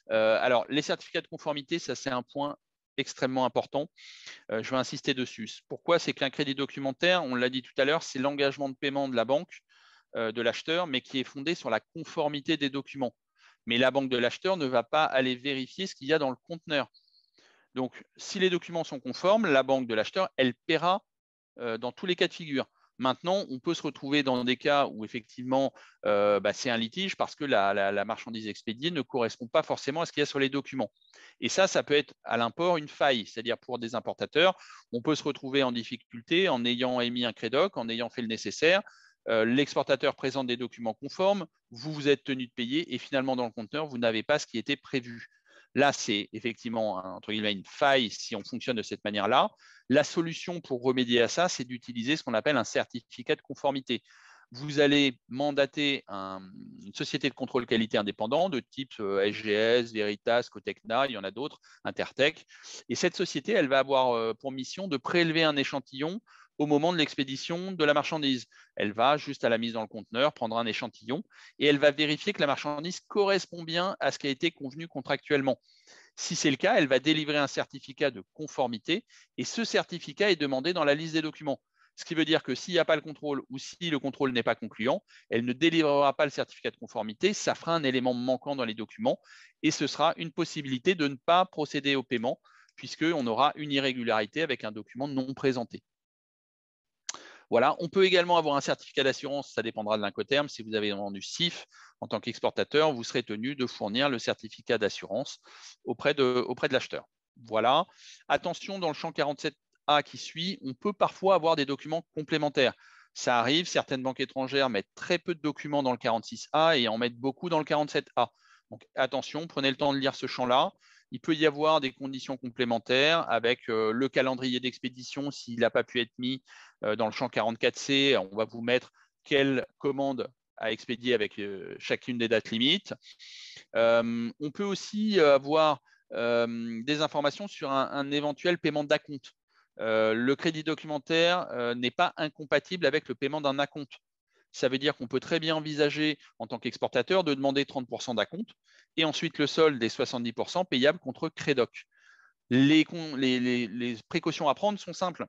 alors, les certificats de conformité, ça c'est un point extrêmement important. je vais insister dessus. Pourquoi C'est qu'un crédit documentaire, on l'a dit tout à l'heure, c'est l'engagement de paiement de la banque, de l'acheteur, mais qui est fondé sur la conformité des documents. Mais la banque de l'acheteur ne va pas aller vérifier ce qu'il y a dans le conteneur. Donc, si les documents sont conformes, la banque de l'acheteur, elle paiera euh, dans tous les cas de figure. Maintenant, on peut se retrouver dans des cas où effectivement euh, bah, c'est un litige parce que la, marchandise expédiée ne correspond pas forcément à ce qu'il y a sur les documents. Et ça, ça peut être à l'import une faille, c'est-à-dire pour des importateurs, on peut se retrouver en difficulté en ayant émis un credoc, en ayant fait le nécessaire. Euh, l'exportateur présente des documents conformes, vous vous êtes tenu de payer et finalement dans le conteneur, vous n'avez pas ce qui était prévu. Là, c'est effectivement entre une faille si on fonctionne de cette manière-là. La solution pour remédier à ça, c'est d'utiliser ce qu'on appelle un certificat de conformité. Vous allez mandater une société de contrôle qualité indépendant de type SGS, euh, Veritas, Cotecna, il y en a d'autres, Intertech. Et cette société, elle va avoir euh, pour mission de prélever un échantillon au moment de l'expédition de la marchandise. Elle va juste à la mise dans le conteneur prendre un échantillon et elle va vérifier que la marchandise correspond bien à ce qui a été convenu contractuellement. Si c'est le cas, elle va délivrer un certificat de conformité et ce certificat est demandé dans la liste des documents. Ce qui veut dire que s'il n'y a pas le contrôle ou si le contrôle n'est pas concluant, elle ne délivrera pas le certificat de conformité, ça fera un élément manquant dans les documents et ce sera une possibilité de ne pas procéder au paiement puisqu'on aura une irrégularité avec un document non présenté on peut également avoir un certificat d'assurance, ça dépendra de l'Incoterm. Si vous avez vendu CIF en tant qu'exportateur, vous serez tenu de fournir le certificat d'assurance auprès de, auprès de l'acheteur. Voilà. Attention, dans le champ 47A qui suit, on peut parfois avoir des documents complémentaires. Ça arrive, certaines banques étrangères mettent très peu de documents dans le 46A et en mettent beaucoup dans le 47A. Donc attention, prenez le temps de lire ce champ-là. Il peut y avoir des conditions complémentaires avec euh, le calendrier d'expédition s'il n'a pas pu être mis euh, dans le champ 44C. On va vous mettre quelle commande à expédier avec euh, chacune des dates limites. on peut aussi avoir des informations sur un, un éventuel paiement d'acompte. le crédit documentaire n'est pas incompatible avec le paiement d'un acompte ça veut dire qu'on peut très bien envisager, en tant qu'exportateur, de demander 30% d'acompte et ensuite le solde des 70% payable contre crédoc. Les, précautions à prendre sont simples.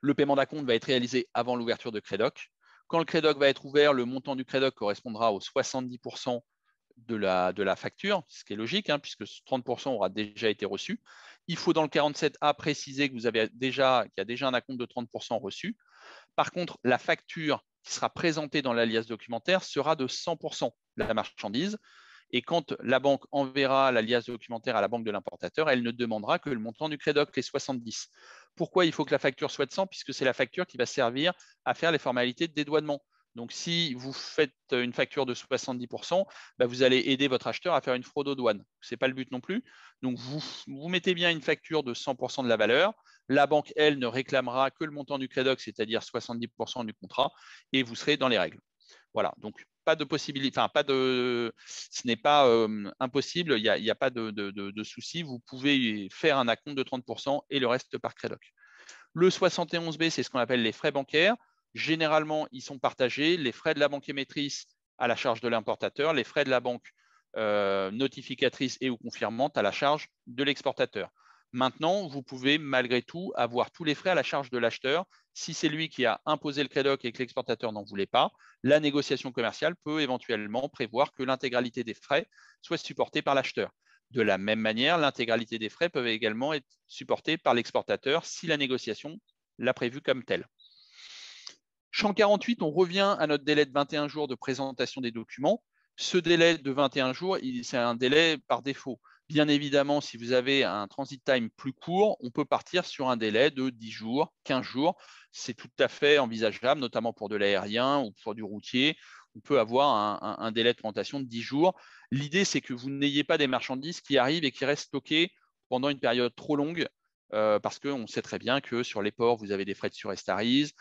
Le paiement d'acompte va être réalisé avant l'ouverture de crédoc. Quand le crédoc va être ouvert, le montant du crédoc correspondra aux 70% de la, facture, ce qui est logique, hein, puisque 30% aura déjà été reçu. Il faut dans le 47A préciser que vous qu'il y a déjà un acompte de 30% reçu. Par contre, la facture qui sera présenté dans l'alias documentaire sera de 100% la marchandise. Et quand la banque enverra l'alias documentaire à la banque de l'importateur, elle ne demandera que le montant du crédoc, les 70. Pourquoi il faut que la facture soit de 100 Puisque c'est la facture qui va servir à faire les formalités de dédouanement. Donc, si vous faites une facture de 70%, bah, vous allez aider votre acheteur à faire une fraude aux douanes. Ce n'est pas le but non plus. Donc, vous mettez bien une facture de 100% de la valeur. La banque, elle, ne réclamera que le montant du crédoc, c'est-à-dire 70% du contrat, et vous serez dans les règles. Voilà, donc pas de possibilité, enfin pas de, ce n'est pas euh, impossible, il n'y a, pas de, souci, vous pouvez faire un acompte de 30% et le reste par crédoc. Le 71B, c'est ce qu'on appelle les frais bancaires. Généralement, ils sont partagés, les frais de la banque émettrice à la charge de l'importateur, les frais de la banque euh, notificatrice et ou confirmante à la charge de l'exportateur. Maintenant, vous pouvez malgré tout avoir tous les frais à la charge de l'acheteur. Si c'est lui qui a imposé le credoc et que l'exportateur n'en voulait pas, la négociation commerciale peut éventuellement prévoir que l'intégralité des frais soit supportée par l'acheteur. De la même manière, l'intégralité des frais peuvent également être supportée par l'exportateur si la négociation l'a prévue comme telle. Champ 48, on revient à notre délai de 21 jours de présentation des documents. Ce délai de 21 jours, c'est un délai par défaut. Bien évidemment, si vous avez un transit time plus court, on peut partir sur un délai de 10 jours, 15 jours. C'est tout à fait envisageable, notamment pour de l'aérien ou pour du routier. On peut avoir un, délai de plantation de 10 jours. L'idée, c'est que vous n'ayez pas des marchandises qui arrivent et qui restent stockées pendant une période trop longue, euh, parce qu'on sait très bien que sur les ports, vous avez des frais de surestarise,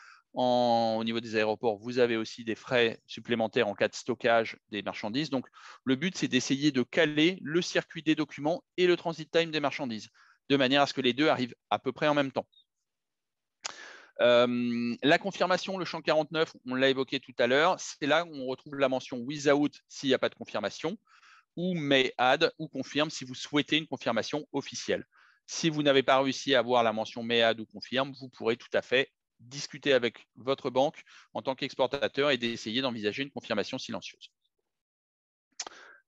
au niveau des aéroports, vous avez aussi des frais supplémentaires en cas de stockage des marchandises. Donc, le but, c'est d'essayer de caler le circuit des documents et le transit time des marchandises, de manière à ce que les deux arrivent à peu près en même temps. Euh, la confirmation, le champ 49, on l'a évoqué tout à l'heure, c'est là où on retrouve la mention without s'il n'y a pas de confirmation, ou may add ou confirme si vous souhaitez une confirmation officielle. Si vous n'avez pas réussi à avoir la mention may add ou confirme, vous pourrez tout à fait discuter avec votre banque en tant qu'exportateur et d'essayer d'envisager une confirmation silencieuse.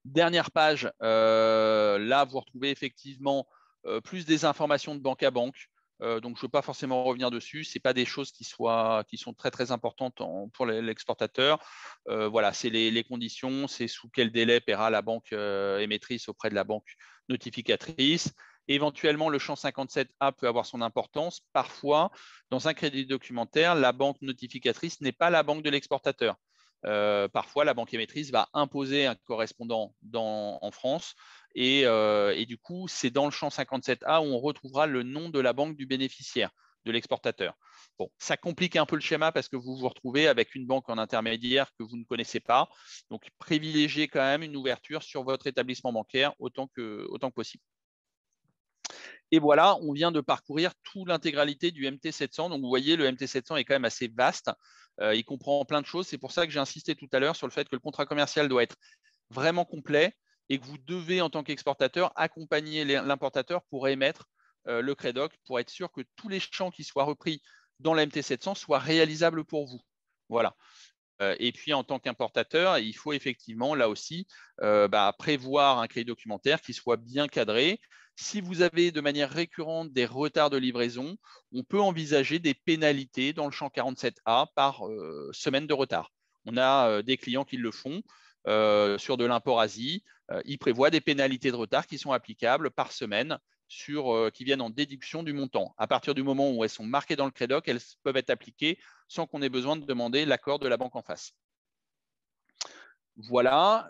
Dernière page, euh, là, vous retrouvez effectivement euh, plus des informations de banque à banque. Euh, donc, je ne veux pas forcément revenir dessus. Ce pas des choses qui, sont très, très importantes pour l'exportateur. voilà, c'est les, les, conditions, c'est sous quel délai paiera la banque émettrice auprès de la banque notificatrice, Éventuellement, le champ 57A peut avoir son importance. Parfois, dans un crédit documentaire, la banque notificatrice n'est pas la banque de l'exportateur. Euh, parfois, la banque émettrice va imposer un correspondant en France. Euh, et, du coup, c'est dans le champ 57A où on retrouvera le nom de la banque du bénéficiaire, de l'exportateur. Bon, ça complique un peu le schéma parce que vous vous retrouvez avec une banque en intermédiaire que vous ne connaissez pas. Donc, privilégiez quand même une ouverture sur votre établissement bancaire autant que possible. Et voilà, on vient de parcourir toute l'intégralité du MT700. Donc, vous voyez, le MT700 est quand même assez vaste. Euh, il comprend plein de choses. C'est pour ça que j'ai insisté tout à l'heure sur le fait que le contrat commercial doit être vraiment complet et que vous devez, en tant qu'exportateur, accompagner l'importateur pour émettre euh, le Credoc pour être sûr que tous les champs qui soient repris dans le MT700 soient réalisables pour vous. Voilà. Euh, et puis, en tant qu'importateur, il faut effectivement, là aussi, bah, prévoir un crédit documentaire qui soit bien cadré, si vous avez de manière récurrente des retards de livraison, on peut envisager des pénalités dans le champ 47A par euh, semaine de retard. On a euh, des clients qui le font euh, sur de l'import Asie. ils prévoient des pénalités de retard qui sont applicables par semaine sur, qui viennent en déduction du montant. À partir du moment où elles sont marquées dans le Credoc, elles peuvent être appliquées sans qu'on ait besoin de demander l'accord de la banque en face. Voilà.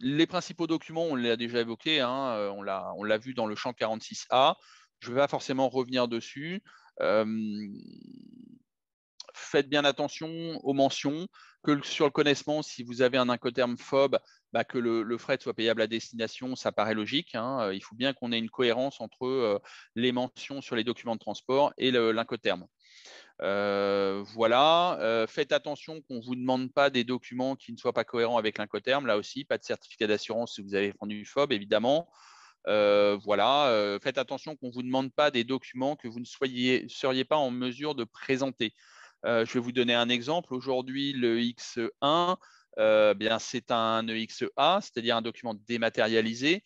les principaux documents, on l'a déjà évoqués, hein, euh, on l'a vu dans le champ 46A. Je ne vais pas forcément revenir dessus. faites bien attention aux mentions, que sur le connaissement, si vous avez un incoterme phobe, bah, que le, fret soit payable à destination, ça paraît logique. Hein, euh, il faut bien qu'on ait une cohérence entre euh, les mentions sur les documents de transport et l'incoterme. Euh, voilà, euh, faites attention qu'on ne vous demande pas des documents qui ne soient pas cohérents avec l'incoterme. Là aussi, pas de certificat d'assurance si vous avez rendu FOB, évidemment. Euh, voilà, faites attention qu'on ne vous demande pas des documents que vous ne soyez, seriez pas en mesure de présenter. je vais vous donner un exemple. Aujourd'hui, le X1, bien, c'est un EXEA, c'est-à-dire un document dématérialisé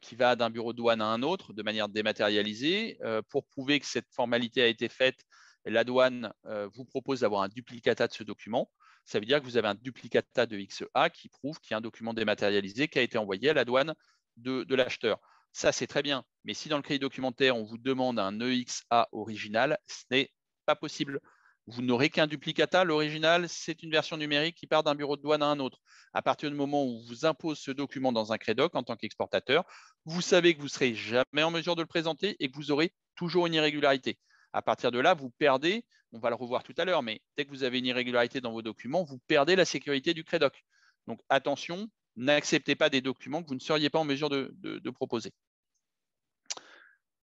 qui va d'un bureau de douane à un autre de manière dématérialisée. pour prouver que cette formalité a été faite, la douane euh, vous propose d'avoir un duplicata de ce document, ça veut dire que vous avez un duplicata de XA e qui prouve qu'il y a un document dématérialisé qui a été envoyé à la douane de, l'acheteur. Ça, c'est très bien. Mais si dans le crédit documentaire, on vous demande un EXA original, ce n'est pas possible. Vous n'aurez qu'un duplicata. L'original, c'est une version numérique qui part d'un bureau de douane à un autre. À partir du moment où vous impose ce document dans un crédoc en tant qu'exportateur, vous savez que vous ne serez jamais en mesure de le présenter et que vous aurez toujours une irrégularité. À partir de là, vous perdez, on va le revoir tout à l'heure, mais dès que vous avez une irrégularité dans vos documents, vous perdez la sécurité du Credoc. Donc attention, n'acceptez pas des documents que vous ne seriez pas en mesure de, proposer.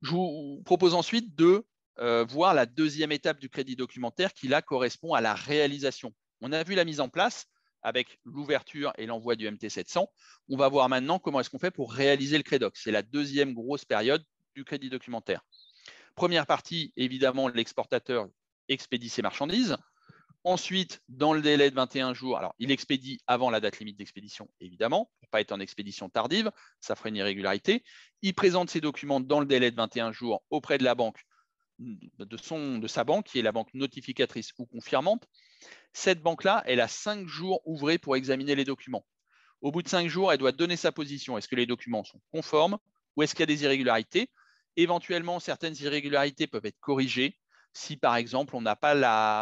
Je vous propose ensuite de euh, voir la deuxième étape du crédit documentaire qui là correspond à la réalisation. On a vu la mise en place avec l'ouverture et l'envoi du MT700. On va voir maintenant comment est-ce qu'on fait pour réaliser le Credoc. C'est la deuxième grosse période du crédit documentaire. Première partie, évidemment, l'exportateur expédie ses marchandises. Ensuite, dans le délai de 21 jours, alors il expédie avant la date limite d'expédition, évidemment, pour ne pas être en expédition tardive, ça ferait une irrégularité. Il présente ses documents dans le délai de 21 jours auprès de la banque, de, son, de sa banque, qui est la banque notificatrice ou confirmante. Cette banque-là, elle a cinq jours ouvrés pour examiner les documents. Au bout de cinq jours, elle doit donner sa position. Est-ce que les documents sont conformes ou est-ce qu'il y a des irrégularités Éventuellement, certaines irrégularités peuvent être corrigées si, par exemple, on n'a pas,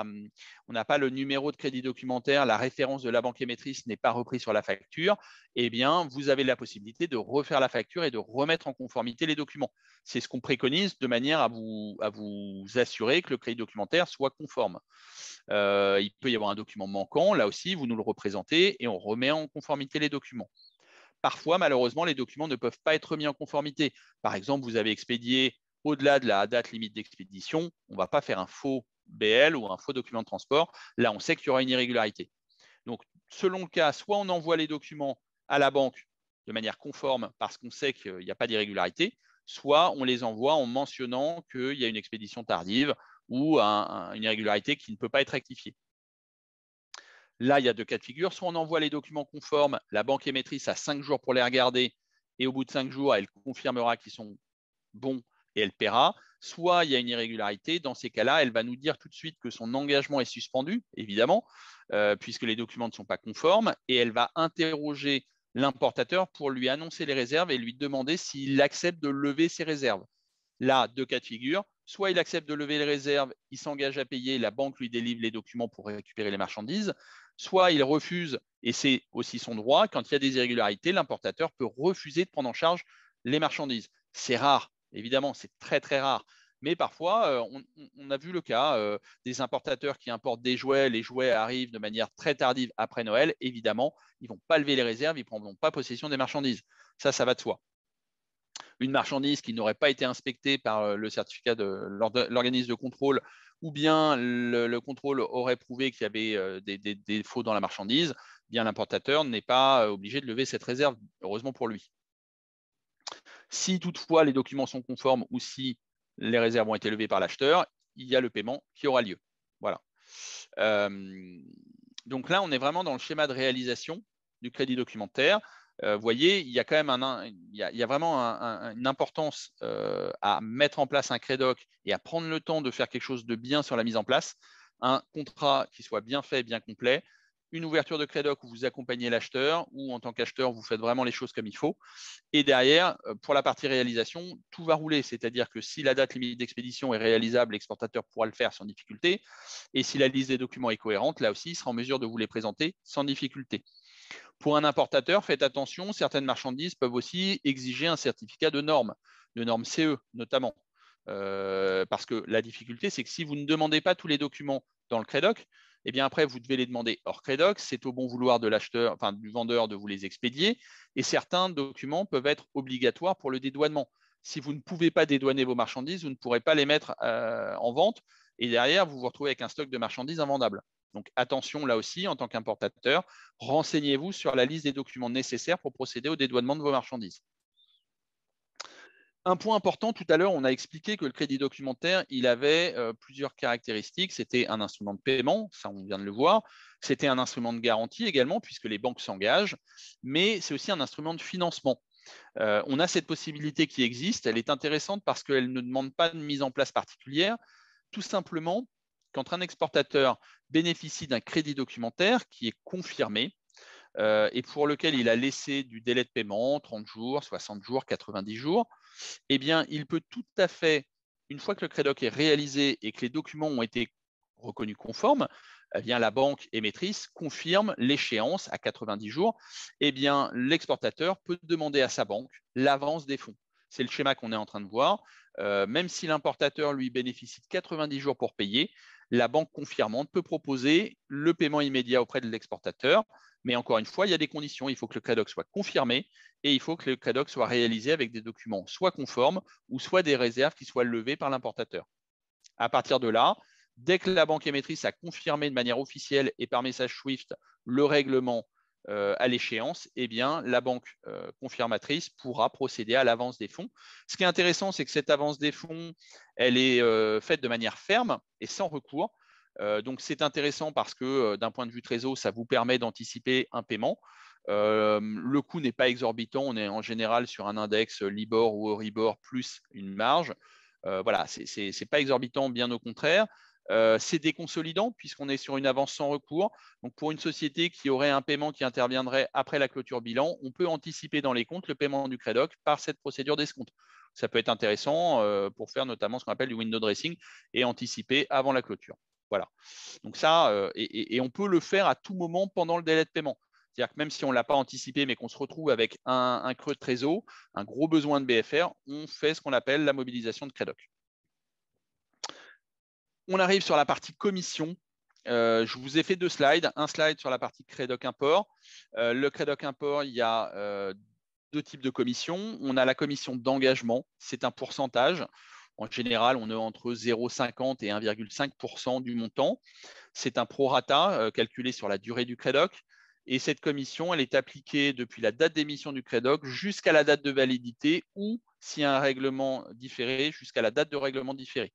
le numéro de crédit documentaire, la référence de la banque émettrice n'est pas reprise sur la facture, eh bien, vous avez la possibilité de refaire la facture et de remettre en conformité les documents. C'est ce qu'on préconise de manière à vous, assurer que le crédit documentaire soit conforme. Euh, il peut y avoir un document manquant, là aussi, vous nous le représentez et on remet en conformité les documents parfois, malheureusement, les documents ne peuvent pas être mis en conformité. Par exemple, vous avez expédié au-delà de la date limite d'expédition, on ne va pas faire un faux BL ou un faux document de transport. Là, on sait qu'il y aura une irrégularité. Donc, selon le cas, soit on envoie les documents à la banque de manière conforme parce qu'on sait qu'il n'y a pas d'irrégularité, soit on les envoie en mentionnant qu'il y a une expédition tardive ou une irrégularité qui ne peut pas être rectifiée. Là, il y a deux cas de figure. Soit on envoie les documents conformes, la banque émettrice a cinq jours pour les regarder, et au bout de cinq jours, elle confirmera qu'ils sont bons et elle paiera. Soit il y a une irrégularité, dans ces cas-là, elle va nous dire tout de suite que son engagement est suspendu, évidemment, euh, puisque les documents ne sont pas conformes, et elle va interroger l'importateur pour lui annoncer les réserves et lui demander s'il accepte de lever ses réserves. Là, deux cas de figure. Soit il accepte de lever les réserves, il s'engage à payer, la banque lui délivre les documents pour récupérer les marchandises, soit il refuse, et c'est aussi son droit, quand il y a des irrégularités, l'importateur peut refuser de prendre en charge les marchandises. C'est rare, évidemment, c'est très très rare. Mais parfois, euh, on, a vu le cas euh, des importateurs qui importent des jouets, les jouets arrivent de manière très tardive après Noël, évidemment, ils ne vont pas lever les réserves, ils ne prendront pas possession des marchandises. Ça, ça va de soi une marchandise qui n'aurait pas été inspectée par euh, le certificat de l'organisme de contrôle ou bien le, contrôle aurait prouvé qu'il y avait euh, des, défauts dans la marchandise, bien l'importateur n'est pas euh, obligé de lever cette réserve, heureusement pour lui. Si toutefois les documents sont conformes ou si les réserves ont été levées par l'acheteur, il y a le paiement qui aura lieu. Voilà. Euh, donc là, on est vraiment dans le schéma de réalisation du crédit documentaire. Euh, vous voyez, il y a quand même un, il y a, vraiment une importance euh, à mettre en place un crédoc et à prendre le temps de faire quelque chose de bien sur la mise en place. Un contrat qui soit bien fait, bien complet, une ouverture de Credoc où vous accompagnez l'acheteur, ou en tant qu'acheteur, vous faites vraiment les choses comme il faut. Et derrière, euh, pour la partie réalisation, tout va rouler. C'est-à-dire que si la date limite d'expédition est réalisable, l'exportateur pourra le faire sans difficulté. Et si la liste des documents est cohérente, là aussi, il sera en mesure de vous les présenter sans difficulté. Pour un importateur, faites attention, certaines marchandises peuvent aussi exiger un certificat de normes, de normes CE notamment. Euh, parce que la difficulté, c'est que si vous ne demandez pas tous les documents dans le Credoc, eh bien après, vous devez les demander hors Credoc, C'est au bon vouloir de l'acheteur, du vendeur, de vous les expédier. Et certains documents peuvent être obligatoires pour le dédouanement. Si vous ne pouvez pas dédouaner vos marchandises, vous ne pourrez pas les mettre euh, en vente. Et derrière, vous vous retrouvez avec un stock de marchandises invendables. Donc attention là aussi, en tant qu'importateur, renseignez-vous sur la liste des documents nécessaires pour procéder au dédouanement de vos marchandises. Un point important, tout à l'heure, on a expliqué que le crédit documentaire, il avait euh, plusieurs caractéristiques. C'était un instrument de paiement, ça on vient de le voir. C'était un instrument de garantie également, puisque les banques s'engagent, mais c'est aussi un instrument de financement. Euh, on a cette possibilité qui existe, elle est intéressante parce qu'elle ne demande pas de mise en place particulière. Tout simplement quand un exportateur bénéficie d'un crédit documentaire qui est confirmé euh, et pour lequel il a laissé du délai de paiement, 30 jours, 60 jours, 90 jours, eh bien, il peut tout à fait, une fois que le crédoc est réalisé et que les documents ont été reconnus conformes, eh la banque émettrice confirme l'échéance à 90 jours, eh bien, l'exportateur peut demander à sa banque l'avance des fonds. C'est le schéma qu'on est en train de voir. Euh, même si l'importateur lui bénéficie de 90 jours pour payer, la banque confirmante peut proposer le paiement immédiat auprès de l'exportateur. Mais encore une fois, il y a des conditions. Il faut que le CADOC soit confirmé et il faut que le CADOC soit réalisé avec des documents soit conformes ou soit des réserves qui soient levées par l'importateur. À partir de là, dès que la banque émettrice a confirmé de manière officielle et par message SWIFT le règlement euh, à l'échéance, eh bien, la banque euh, confirmatrice pourra procéder à l'avance des fonds. Ce qui est intéressant, c'est que cette avance des fonds, elle est euh, faite de manière ferme et sans recours. donc, c'est intéressant parce que d'un point de vue trésor, ça vous permet d'anticiper un paiement. le coût n'est pas exorbitant. On est en général sur un index Libor ou Euribor plus une marge. voilà, ce n'est pas exorbitant, bien au contraire. Euh, c'est déconsolidant puisqu'on est sur une avance sans recours. Donc pour une société qui aurait un paiement qui interviendrait après la clôture bilan, on peut anticiper dans les comptes le paiement du crédoc par cette procédure d'escompte. Ça peut être intéressant euh, pour faire notamment ce qu'on appelle du window dressing et anticiper avant la clôture. Voilà. Donc ça, euh, et, on peut le faire à tout moment pendant le délai de paiement. C'est-à-dire que même si on ne l'a pas anticipé, mais qu'on se retrouve avec un, creux de trésor, un gros besoin de BFR, on fait ce qu'on appelle la mobilisation de crédoc. On arrive sur la partie commission. Euh, je vous ai fait deux slides. Un slide sur la partie Credoc Import. Euh, le Credoc Import, il y a euh, deux types de commissions. On a la commission d'engagement, c'est un pourcentage. En général, on est entre 0,50 et 1,5 du montant. C'est un prorata calculé sur la durée du Credoc. Et cette commission, elle est appliquée depuis la date d'émission du Credoc jusqu'à la date de validité ou, s'il y a un règlement différé, jusqu'à la date de règlement différé.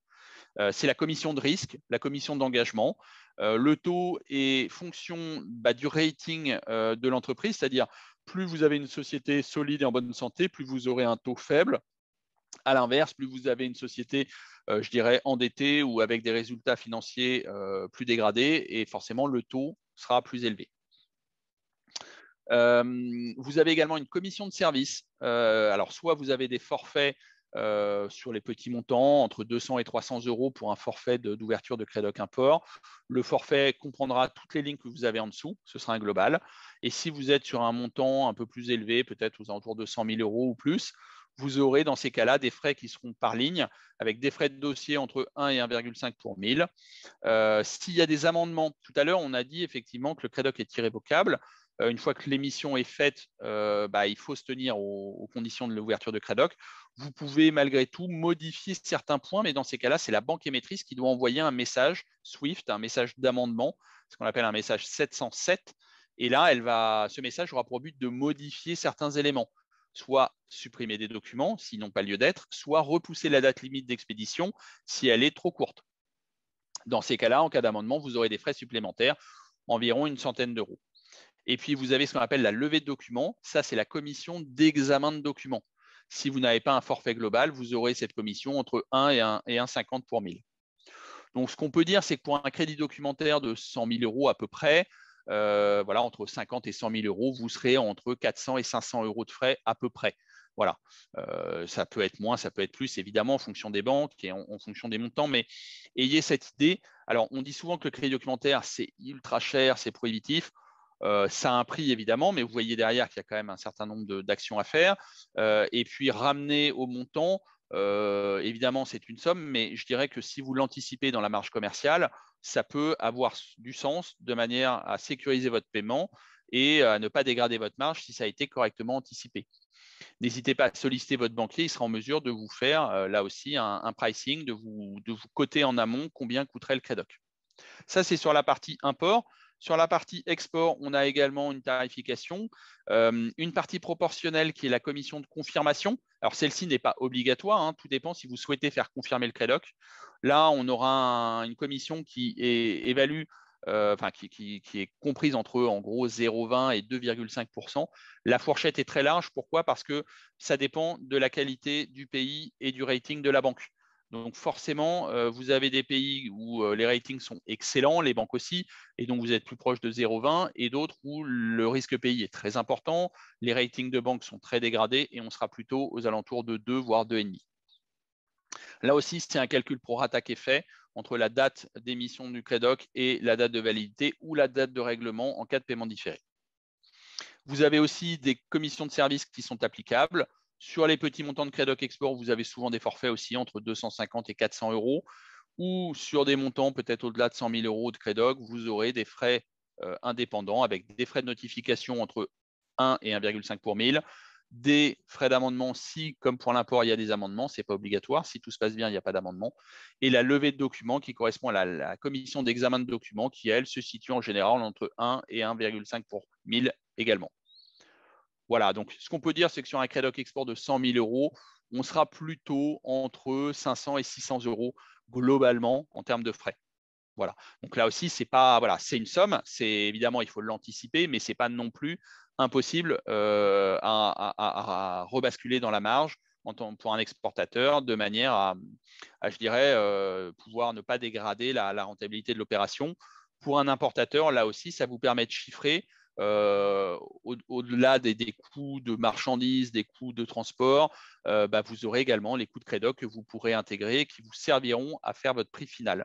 Euh, c'est la commission de risque, la commission d'engagement. Euh, le taux est fonction bah, du rating euh, de l'entreprise, c'est-à-dire plus vous avez une société solide et en bonne santé, plus vous aurez un taux faible. À l'inverse, plus vous avez une société, je dirais, endettée ou avec des résultats financiers plus dégradés, et forcément, le taux sera plus élevé. vous avez également une commission de service. alors, soit vous avez des forfaits euh, sur les petits montants, entre 200 et 300 euros pour un forfait d'ouverture de, Crédoc Import. Le forfait comprendra toutes les lignes que vous avez en dessous, ce sera un global. Et si vous êtes sur un montant un peu plus élevé, peut-être aux alentours de 100 000 euros ou plus, vous aurez dans ces cas-là des frais qui seront par ligne, avec des frais de dossier entre 1 et 1,5 pour 1000. Euh, S'il y a des amendements, tout à l'heure, on a dit effectivement que le crédoc est irrévocable. Euh, une fois que l'émission est faite, euh, bah, il faut se tenir aux, conditions de l'ouverture de Credoc. Vous pouvez malgré tout modifier certains points, mais dans ces cas-là, c'est la banque émettrice qui doit envoyer un message SWIFT, un message d'amendement, ce qu'on appelle un message 707. Et là, elle va, ce message aura pour but de modifier certains éléments, soit supprimer des documents s'ils n'ont pas lieu d'être, soit repousser la date limite d'expédition si elle est trop courte. Dans ces cas-là, en cas d'amendement, vous aurez des frais supplémentaires, environ une centaine d'euros. Et puis, vous avez ce qu'on appelle la levée de documents. Ça, c'est la commission d'examen de documents. Si vous n'avez pas un forfait global, vous aurez cette commission entre 1 et 1,50 et 1 pour 1000. Donc, ce qu'on peut dire, c'est que pour un crédit documentaire de 100 000 euros à peu près, euh, voilà, entre 50 et 100 000 euros, vous serez entre 400 et 500 euros de frais à peu près. Voilà, euh, ça peut être moins, ça peut être plus, évidemment, en fonction des banques et en, fonction des montants, mais ayez cette idée. Alors, on dit souvent que le crédit documentaire, c'est ultra cher, c'est prohibitif. Euh, ça a un prix évidemment, mais vous voyez derrière qu'il y a quand même un certain nombre d'actions à faire. Euh, et puis ramener au montant, euh, évidemment c'est une somme, mais je dirais que si vous l'anticipez dans la marge commerciale, ça peut avoir du sens de manière à sécuriser votre paiement et à ne pas dégrader votre marge si ça a été correctement anticipé. N'hésitez pas à solliciter votre banquier, il sera en mesure de vous faire là aussi un, pricing, de vous, coter en amont combien coûterait le credoc. Ça, c'est sur la partie import. Sur la partie export, on a également une tarification, euh, une partie proportionnelle qui est la commission de confirmation. Alors celle-ci n'est pas obligatoire, hein, tout dépend si vous souhaitez faire confirmer le crédit. Là, on aura une commission qui est, euh, qui, est comprise entre en gros 0,20 et 2,5 La fourchette est très large. Pourquoi Parce que ça dépend de la qualité du pays et du rating de la banque. Donc forcément, euh, vous avez des pays où euh, les ratings sont excellents, les banques aussi, et donc vous êtes plus proche de 0,20, et d'autres où le risque pays est très important, les ratings de banques sont très dégradés, et on sera plutôt aux alentours de 2, voire 2,5. Là aussi, c'est un calcul pro rata effet fait entre la date d'émission du CREDOC et la date de validité ou la date de règlement en cas de paiement différé. Vous avez aussi des commissions de service qui sont applicables. Sur les petits montants de Credoc Export, vous avez souvent des forfaits aussi entre 250 et 400 euros. Ou sur des montants peut-être au-delà de 100 000 euros de Credoc, vous aurez des frais euh, indépendants avec des frais de notification entre 1 et 1,5 pour 1000 des frais d'amendement si, comme pour l'import, il y a des amendements, ce n'est pas obligatoire. Si tout se passe bien, il n'y a pas d'amendement. Et la levée de documents qui correspond à la, commission d'examen de documents qui, elle, se situe en général entre 1 et 1,5 pour 1000 également. Voilà, donc ce qu'on peut dire, c'est que sur un crédit export de 100 000 euros, on sera plutôt entre 500 et 600 euros globalement en termes de frais. Voilà. Donc là aussi, c'est pas voilà, une somme. C'est évidemment, il faut l'anticiper, mais c'est pas non plus impossible euh, à, rebasculer dans la marge pour un exportateur de manière à, je dirais, euh, pouvoir ne pas dégrader la rentabilité de l'opération. Pour un importateur, là aussi, ça vous permet de chiffrer euh, au-delà des, coûts de marchandises, des coûts de transport, euh, bah, vous aurez également les coûts de crédit que vous pourrez intégrer qui vous serviront à faire votre prix final.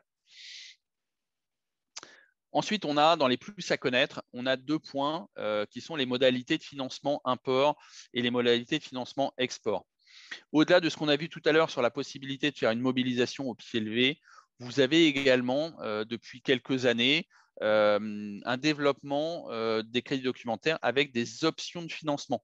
Ensuite, on a dans les plus à connaître, on a deux points euh, qui sont les modalités de financement import et les modalités de financement export. Au-delà de ce qu'on a vu tout à l'heure sur la possibilité de faire une mobilisation au pied levé, vous avez également, depuis quelques années, euh, un développement euh, des crédits documentaires avec des options de financement.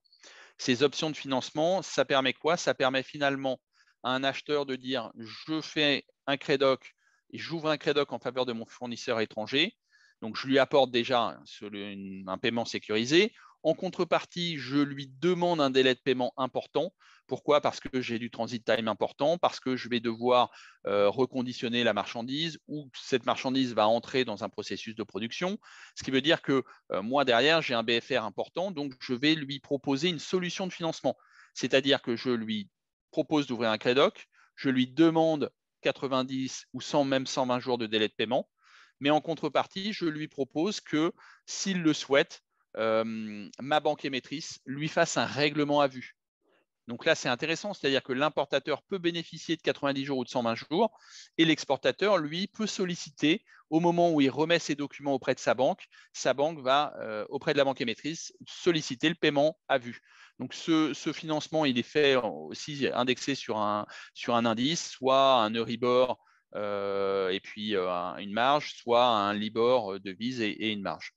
Ces options de financement, ça permet quoi Ça permet finalement à un acheteur de dire je fais un et j'ouvre un crédoc en faveur de mon fournisseur étranger, donc je lui apporte déjà un paiement sécurisé. En contrepartie, je lui demande un délai de paiement important. Pourquoi Parce que j'ai du transit time important, parce que je vais devoir euh, reconditionner la marchandise ou cette marchandise va entrer dans un processus de production. Ce qui veut dire que euh, moi, derrière, j'ai un BFR important, donc je vais lui proposer une solution de financement. C'est-à-dire que je lui propose d'ouvrir un Credoc, je lui demande 90 ou 100, même 120 jours de délai de paiement, mais en contrepartie, je lui propose que s'il le souhaite, euh, ma banque émettrice lui fasse un règlement à vue. Donc là, c'est intéressant, c'est-à-dire que l'importateur peut bénéficier de 90 jours ou de 120 jours, et l'exportateur, lui, peut solliciter, au moment où il remet ses documents auprès de sa banque, sa banque va, euh, auprès de la banque émettrice, solliciter le paiement à vue. Donc ce, financement, il est fait aussi indexé sur un, sur un indice, soit un Euribor euh, et puis une marge, soit un Libor devise et une marge.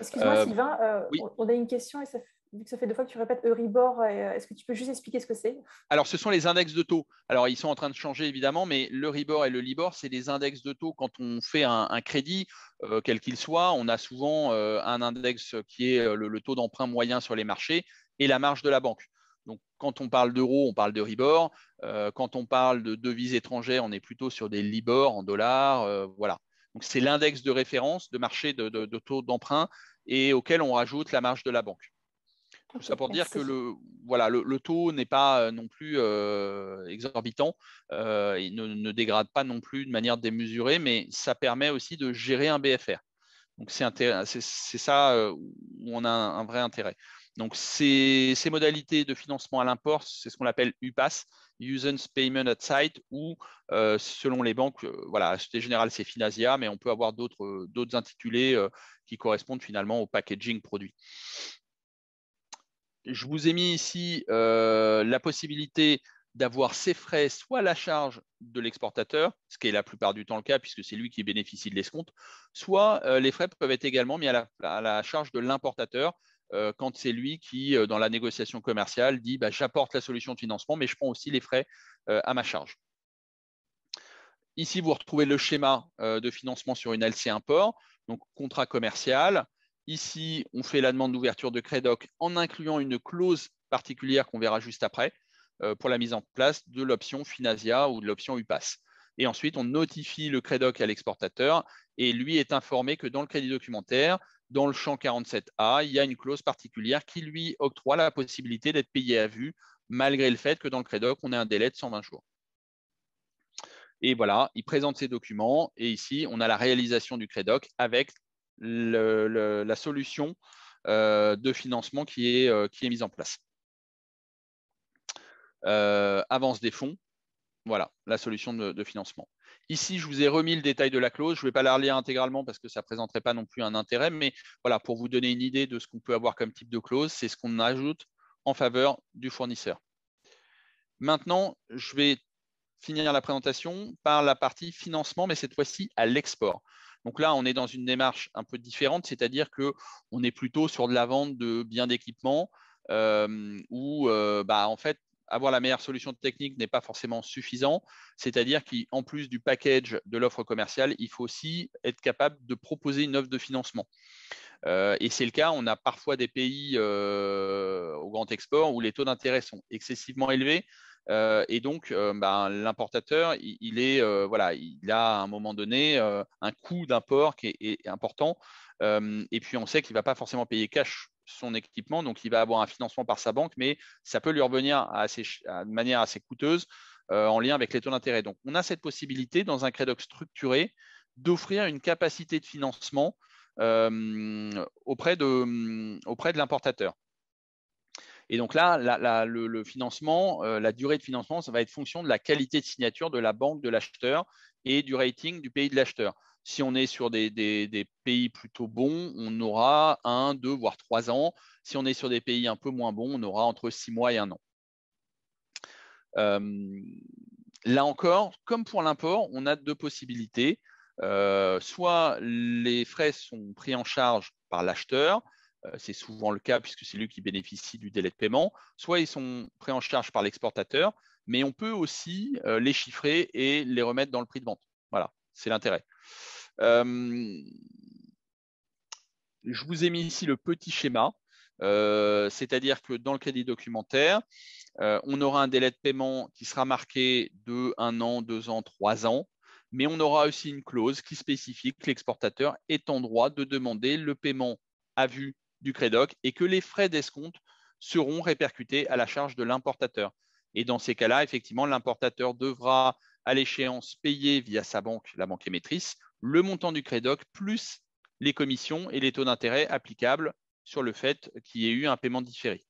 Excuse-moi, euh, Sylvain, euh, on a une question et ça vu que ça fait deux fois que tu répètes Euribor, euh, est-ce que tu peux juste expliquer ce que c'est Alors, ce sont les index de taux. Alors, ils sont en train de changer évidemment, mais l'Euribor et le Libor, c'est des index de taux. Quand on fait un, crédit, quel qu'il soit, on a souvent un index qui est le, taux d'emprunt moyen sur les marchés et la marge de la banque. Donc, quand on parle d'euros, on parle de quand on parle de devises étrangères, on est plutôt sur des Libor en dollars. voilà c'est l'index de référence de marché de, taux d'emprunt et auquel on rajoute la marge de la banque. Tout ça pour dire que le, taux n'est pas euh, non plus euh, exorbitant, euh, il ne, dégrade pas non plus de manière démesurée, mais ça permet aussi de gérer un BFR. Donc c'est ça où on a un, vrai intérêt. Donc ces, ces modalités de financement à l'import, c'est ce qu'on appelle UPAS, usance payment at site ou euh, selon les banques, euh, voilà, Société Générale c'est Finasia, mais on peut avoir d'autres euh, intitulés qui correspondent finalement au packaging produit. Je vous ai mis ici la possibilité d'avoir ces frais soit à la charge de l'exportateur, ce qui est la plupart du temps le cas puisque c'est lui qui bénéficie de l'escompte, soit les frais peuvent être également mis à la charge de l'importateur, euh, quand c'est lui qui, euh, dans la négociation commerciale, dit bah, j'apporte la solution de financement, mais je prends aussi les frais euh, à ma charge. Ici, vous retrouvez le schéma de financement sur une LC import, donc contrat commercial. Ici, on fait la demande d'ouverture de Credoc en incluant une clause particulière qu'on verra juste après pour la mise en place de l'option Finasia ou de l'option UPAS. Et ensuite, on notifie le Credoc à l'exportateur et lui est informé que dans le crédit documentaire, dans le champ 47A, il y a une clause particulière qui lui octroie la possibilité d'être payé à vue, malgré le fait que dans le Credoc, on ait un délai de 120 jours. Et voilà, il présente ses documents, et ici, on a la réalisation du Credoc avec la solution euh, de financement euh, qui est, mise en place. Euh, avance des fonds, voilà la solution de financement. Ici, je vous ai remis le détail de la clause. Je ne vais pas la relire intégralement parce que ça ne présenterait pas non plus un intérêt, mais voilà, pour vous donner une idée de ce qu'on peut avoir comme type de clause, c'est ce qu'on ajoute en faveur du fournisseur. Maintenant, je vais finir la présentation par la partie financement, mais cette fois-ci à l'export. Donc là, on est dans une démarche un peu différente, c'est-à-dire qu'on est plutôt sur de la vente de biens d'équipement, euh, où euh, bah, en fait, avoir la meilleure solution technique n'est pas forcément suffisant. C'est-à-dire qu'en plus du package de l'offre commerciale, il faut aussi être capable de proposer une offre de financement. Euh, et c'est le cas, on a parfois des pays euh, au grand export où les taux d'intérêt sont excessivement élevés. Euh, et donc, ben, l'importateur, il, est, voilà, il a à un moment donné un coût d'import qui est, est important. et puis, on sait qu'il ne va pas forcément payer cash son équipement. Donc, il va avoir un financement par sa banque, mais ça peut lui revenir assez, de manière assez coûteuse euh, en lien avec les taux d'intérêt. Donc, on a cette possibilité dans un crédoc structuré d'offrir une capacité de financement euh, auprès de, mm, auprès de l'importateur. Et donc là, le, financement, euh, la durée de financement, ça va être fonction de la qualité de signature de la banque de l'acheteur et du rating du pays de l'acheteur. Si on est sur des, pays plutôt bons, on aura un, deux, voire trois ans. Si on est sur des pays un peu moins bons, on aura entre six mois et un an. Euh, là encore, comme pour l'import, on a deux possibilités. Euh, soit les frais sont pris en charge par l'acheteur, euh, c'est souvent le cas puisque c'est lui qui bénéficie du délai de paiement, soit ils sont pris en charge par l'exportateur, mais on peut aussi les chiffrer et les remettre dans le prix de vente. C'est l'intérêt. Euh, je vous ai mis ici le petit schéma, euh, c'est-à-dire que dans le crédit documentaire, euh, on aura un délai de paiement qui sera marqué de un an, deux ans, trois ans, mais on aura aussi une clause qui spécifie que l'exportateur est en droit de demander le paiement à vue du crédoc et que les frais d'escompte seront répercutés à la charge de l'importateur. Et dans ces cas-là, effectivement, l'importateur devra à l'échéance payée via sa banque, la banque émettrice, le montant du crédoc plus les commissions et les taux d'intérêt applicables sur le fait qu'il y ait eu un paiement différé.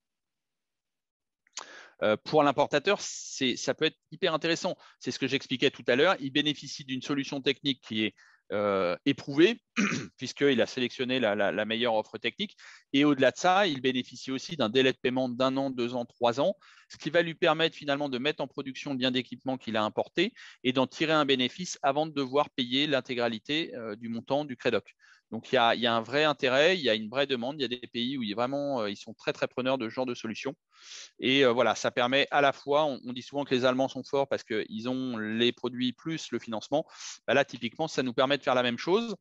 Euh, pour l'importateur, ça peut être hyper intéressant. C'est ce que j'expliquais tout à l'heure. Il bénéficie d'une solution technique qui est euh, éprouvé, puisqu'il a sélectionné la, meilleure offre technique. Et au-delà de ça, il bénéficie aussi d'un délai de paiement d'un an, deux ans, trois ans, ce qui va lui permettre finalement de mettre en production le bien d'équipement qu'il a importé et d'en tirer un bénéfice avant de devoir payer l'intégralité euh, du montant du Credoc. Donc il y, a, un vrai intérêt, il y a une vraie demande, il y a des pays où vraiment, euh, ils sont très très preneurs de ce genre de solutions. Et euh, voilà, ça permet à la fois, on, dit souvent que les Allemands sont forts parce qu'ils ont les produits plus le financement. Bah, là, typiquement, ça nous permet de faire la même chose.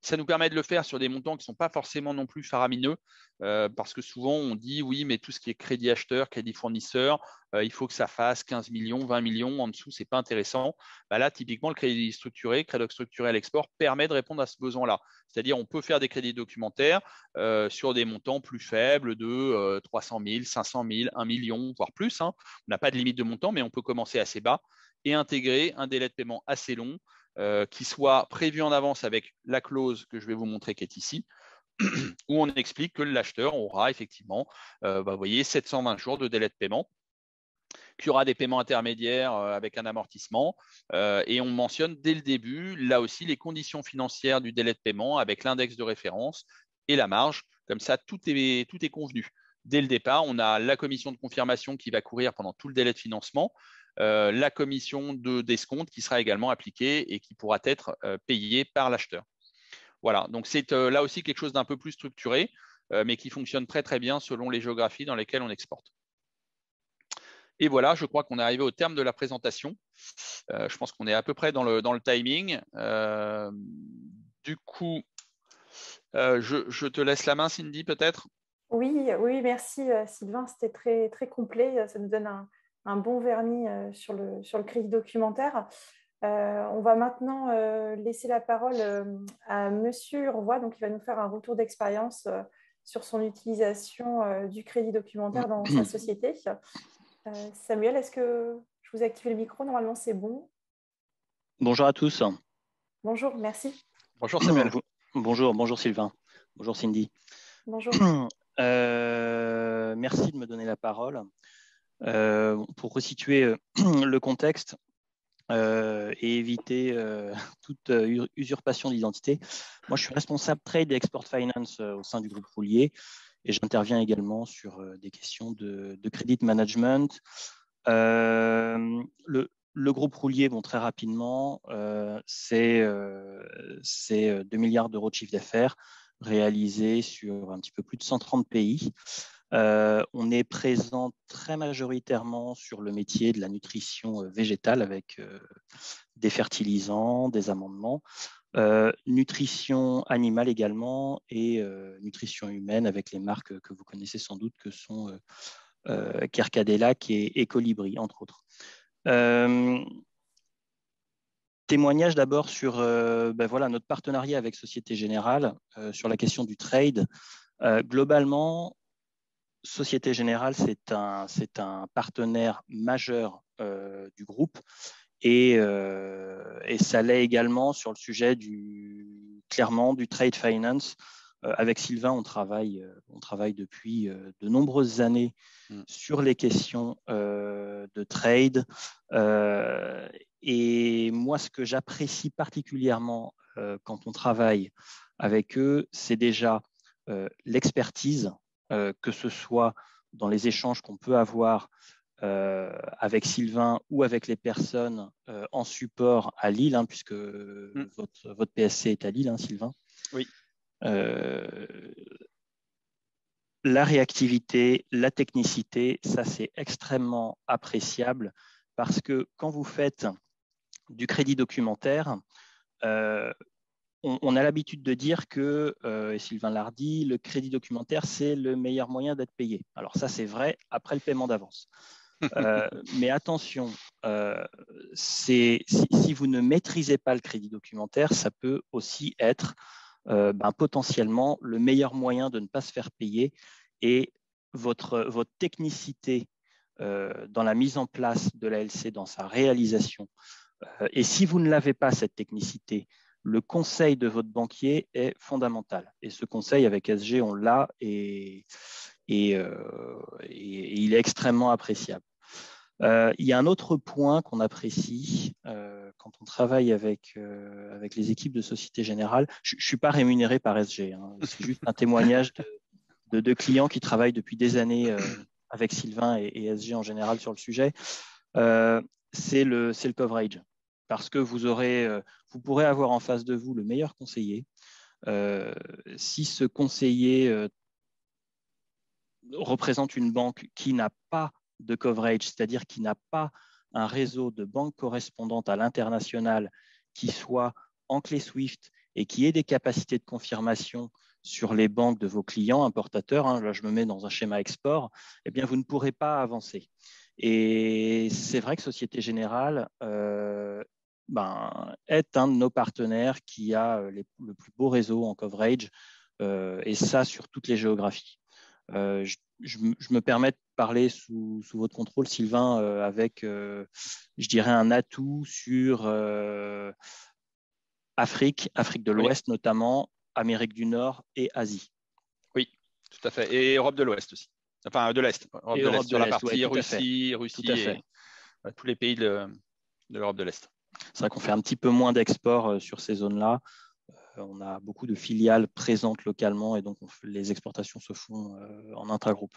Ça nous permet de le faire sur des montants qui ne sont pas forcément non plus faramineux. Euh, parce que souvent on dit oui, mais tout ce qui est crédit acheteur, crédit fournisseur, euh, il faut que ça fasse 15 millions, 20 millions en dessous, ce n'est pas intéressant. Bah là, typiquement, le crédit structuré, crédit structuré à l'export permet de répondre à ce besoin-là. C'est-à-dire, on peut faire des crédits documentaires euh, sur des montants plus faibles de 300 000, 500 000, 1 million, voire plus. Hein. On n'a pas de limite de montant, mais on peut commencer assez bas et intégrer un délai de paiement assez long. qui soit prévu en avance avec la clause que je vais vous montrer qui est ici, où on explique que l'acheteur aura effectivement, euh, bah, vous voyez, 720 jours de délai de paiement qu'il y aura des paiements intermédiaires euh, avec un amortissement. Euh, et on mentionne dès le début, là aussi, les conditions financières du délai de paiement avec l'index de référence et la marge. Comme ça, tout est, tout est convenu. Dès le départ, on a la commission de confirmation qui va courir pendant tout le délai de financement, la commission de d'escompte qui sera également appliquée et qui pourra être payée par l'acheteur. Voilà, donc c'est euh, là aussi quelque chose d'un peu plus structuré, euh, mais qui fonctionne très très bien selon les géographies dans lesquelles on exporte. Et voilà, je crois qu'on est arrivé au terme de la présentation. Euh, je pense qu'on est à peu près dans le, timing. du coup, je, te laisse la main, Cindy, peut-être Oui, oui, merci Sylvain, c'était très, très complet. Ça nous donne un, bon vernis sur le, sur le documentaire. Euh, on va maintenant euh, laisser la parole euh, à Monsieur Urvois, donc il va nous faire un retour d'expérience sur son utilisation du crédit documentaire dans sa société. Samuel, est-ce que je vous active le micro Normalement, c'est bon. Bonjour à tous. Bonjour, merci. Bonjour Samuel. Bonjour, bonjour Sylvain. Bonjour Cindy. Bonjour. merci de me donner la parole. pour resituer le contexte, euh, et éviter euh, toute euh, usurpation d'identité. Moi, je suis responsable trade et export finance au sein du groupe Roulier et j'interviens également sur des questions de, crédit credit management. Le, groupe Roulier, bon, très rapidement, c'est 2 milliards d'euros de chiffre d'affaires réalisés sur un petit peu plus de 130 pays. Euh, on est présent très majoritairement sur le métier de la nutrition euh, végétale avec euh, des fertilisants, des amendements, nutrition animale également et nutrition humaine avec les marques que vous connaissez sans doute que sont Kerkadella et, et, Colibri, entre autres. Témoignage d'abord sur ben voilà, notre partenariat avec Société Générale sur la question du trade. globalement, Société Générale, c'est un, un, partenaire majeur euh, du groupe euh, et, ça l'est également sur le sujet du, clairement, du trade finance. Euh, avec Sylvain, on travaille, on travaille depuis de nombreuses années mm. sur les questions de trade. et moi, ce que j'apprécie particulièrement quand on travaille avec eux, c'est déjà l'expertise euh, que ce soit dans les échanges qu'on peut avoir euh, avec Sylvain ou avec les personnes euh, en support à Lille, hein, puisque mm. votre, PSC est à Lille, hein, Sylvain. Oui. la réactivité, la technicité, ça c'est extrêmement appréciable parce que quand vous faites du crédit documentaire, on, a l'habitude de dire que, et euh, Sylvain Lardy, le crédit documentaire, c'est le meilleur moyen d'être payé. Alors ça, c'est vrai après le paiement d'avance. Euh, mais attention, euh, si, vous ne maîtrisez pas le crédit documentaire, ça peut aussi être ben, potentiellement le meilleur moyen de ne pas se faire payer et votre, votre technicité dans la mise en place de l'ALC, dans sa réalisation. et si vous ne l'avez pas, cette technicité, le conseil de votre banquier est fondamental. Et ce conseil avec SG, on l'a euh, et, il est extrêmement appréciable. Euh, il y a un autre point qu'on apprécie euh, quand on travaille avec, avec les équipes de Société Générale. Je ne suis pas rémunéré par SG, hein. c'est juste un témoignage de, deux clients qui travaillent depuis des années avec Sylvain et, SG en général sur le sujet. c'est le, le coverage parce que vous, aurez, euh, vous pourrez avoir en face de vous le meilleur conseiller. Euh, si ce conseiller euh, représente une banque qui n'a pas de coverage, c'est-à-dire qui n'a pas un réseau de banques correspondantes à l'international qui soit en clé SWIFT et qui ait des capacités de confirmation sur les banques de vos clients importateurs, hein, là je me mets dans un schéma export, eh bien vous ne pourrez pas avancer. Et c'est vrai que Société Générale euh, ben, est un de nos partenaires qui a euh, le plus beau réseau en coverage, euh, et ça sur toutes les géographies. je, me permets de parler sous, votre contrôle, Sylvain, avec, je dirais, un atout sur Afrique, Afrique de l'Ouest notamment, Amérique du Nord et Asie. Oui, tout à fait, et Europe de l'Ouest aussi enfin de l'Est, sur la partie Russie, Russie Et, tous les pays de, l'Europe de l'Est. C'est vrai qu'on fait un petit peu moins d'exports euh, sur ces zones-là. Euh, on a beaucoup de filiales présentes localement et donc les exportations se font euh, en intragroupe.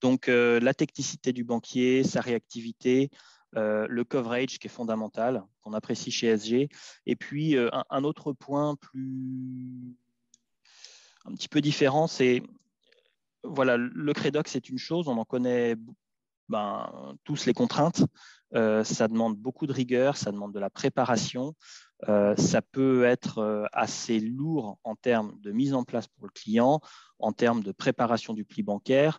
donc la technicité du banquier, sa réactivité, le coverage qui est fondamental, qu'on apprécie chez SG. Et puis un autre point plus un petit peu différent. C'est voilà, le Credoc, c'est une chose, on en connaît ben, tous les contraintes. Euh, ça demande beaucoup de rigueur, ça demande de la préparation. Euh, ça peut être euh, assez lourd en termes de mise en place pour le client, en termes de préparation du pli bancaire.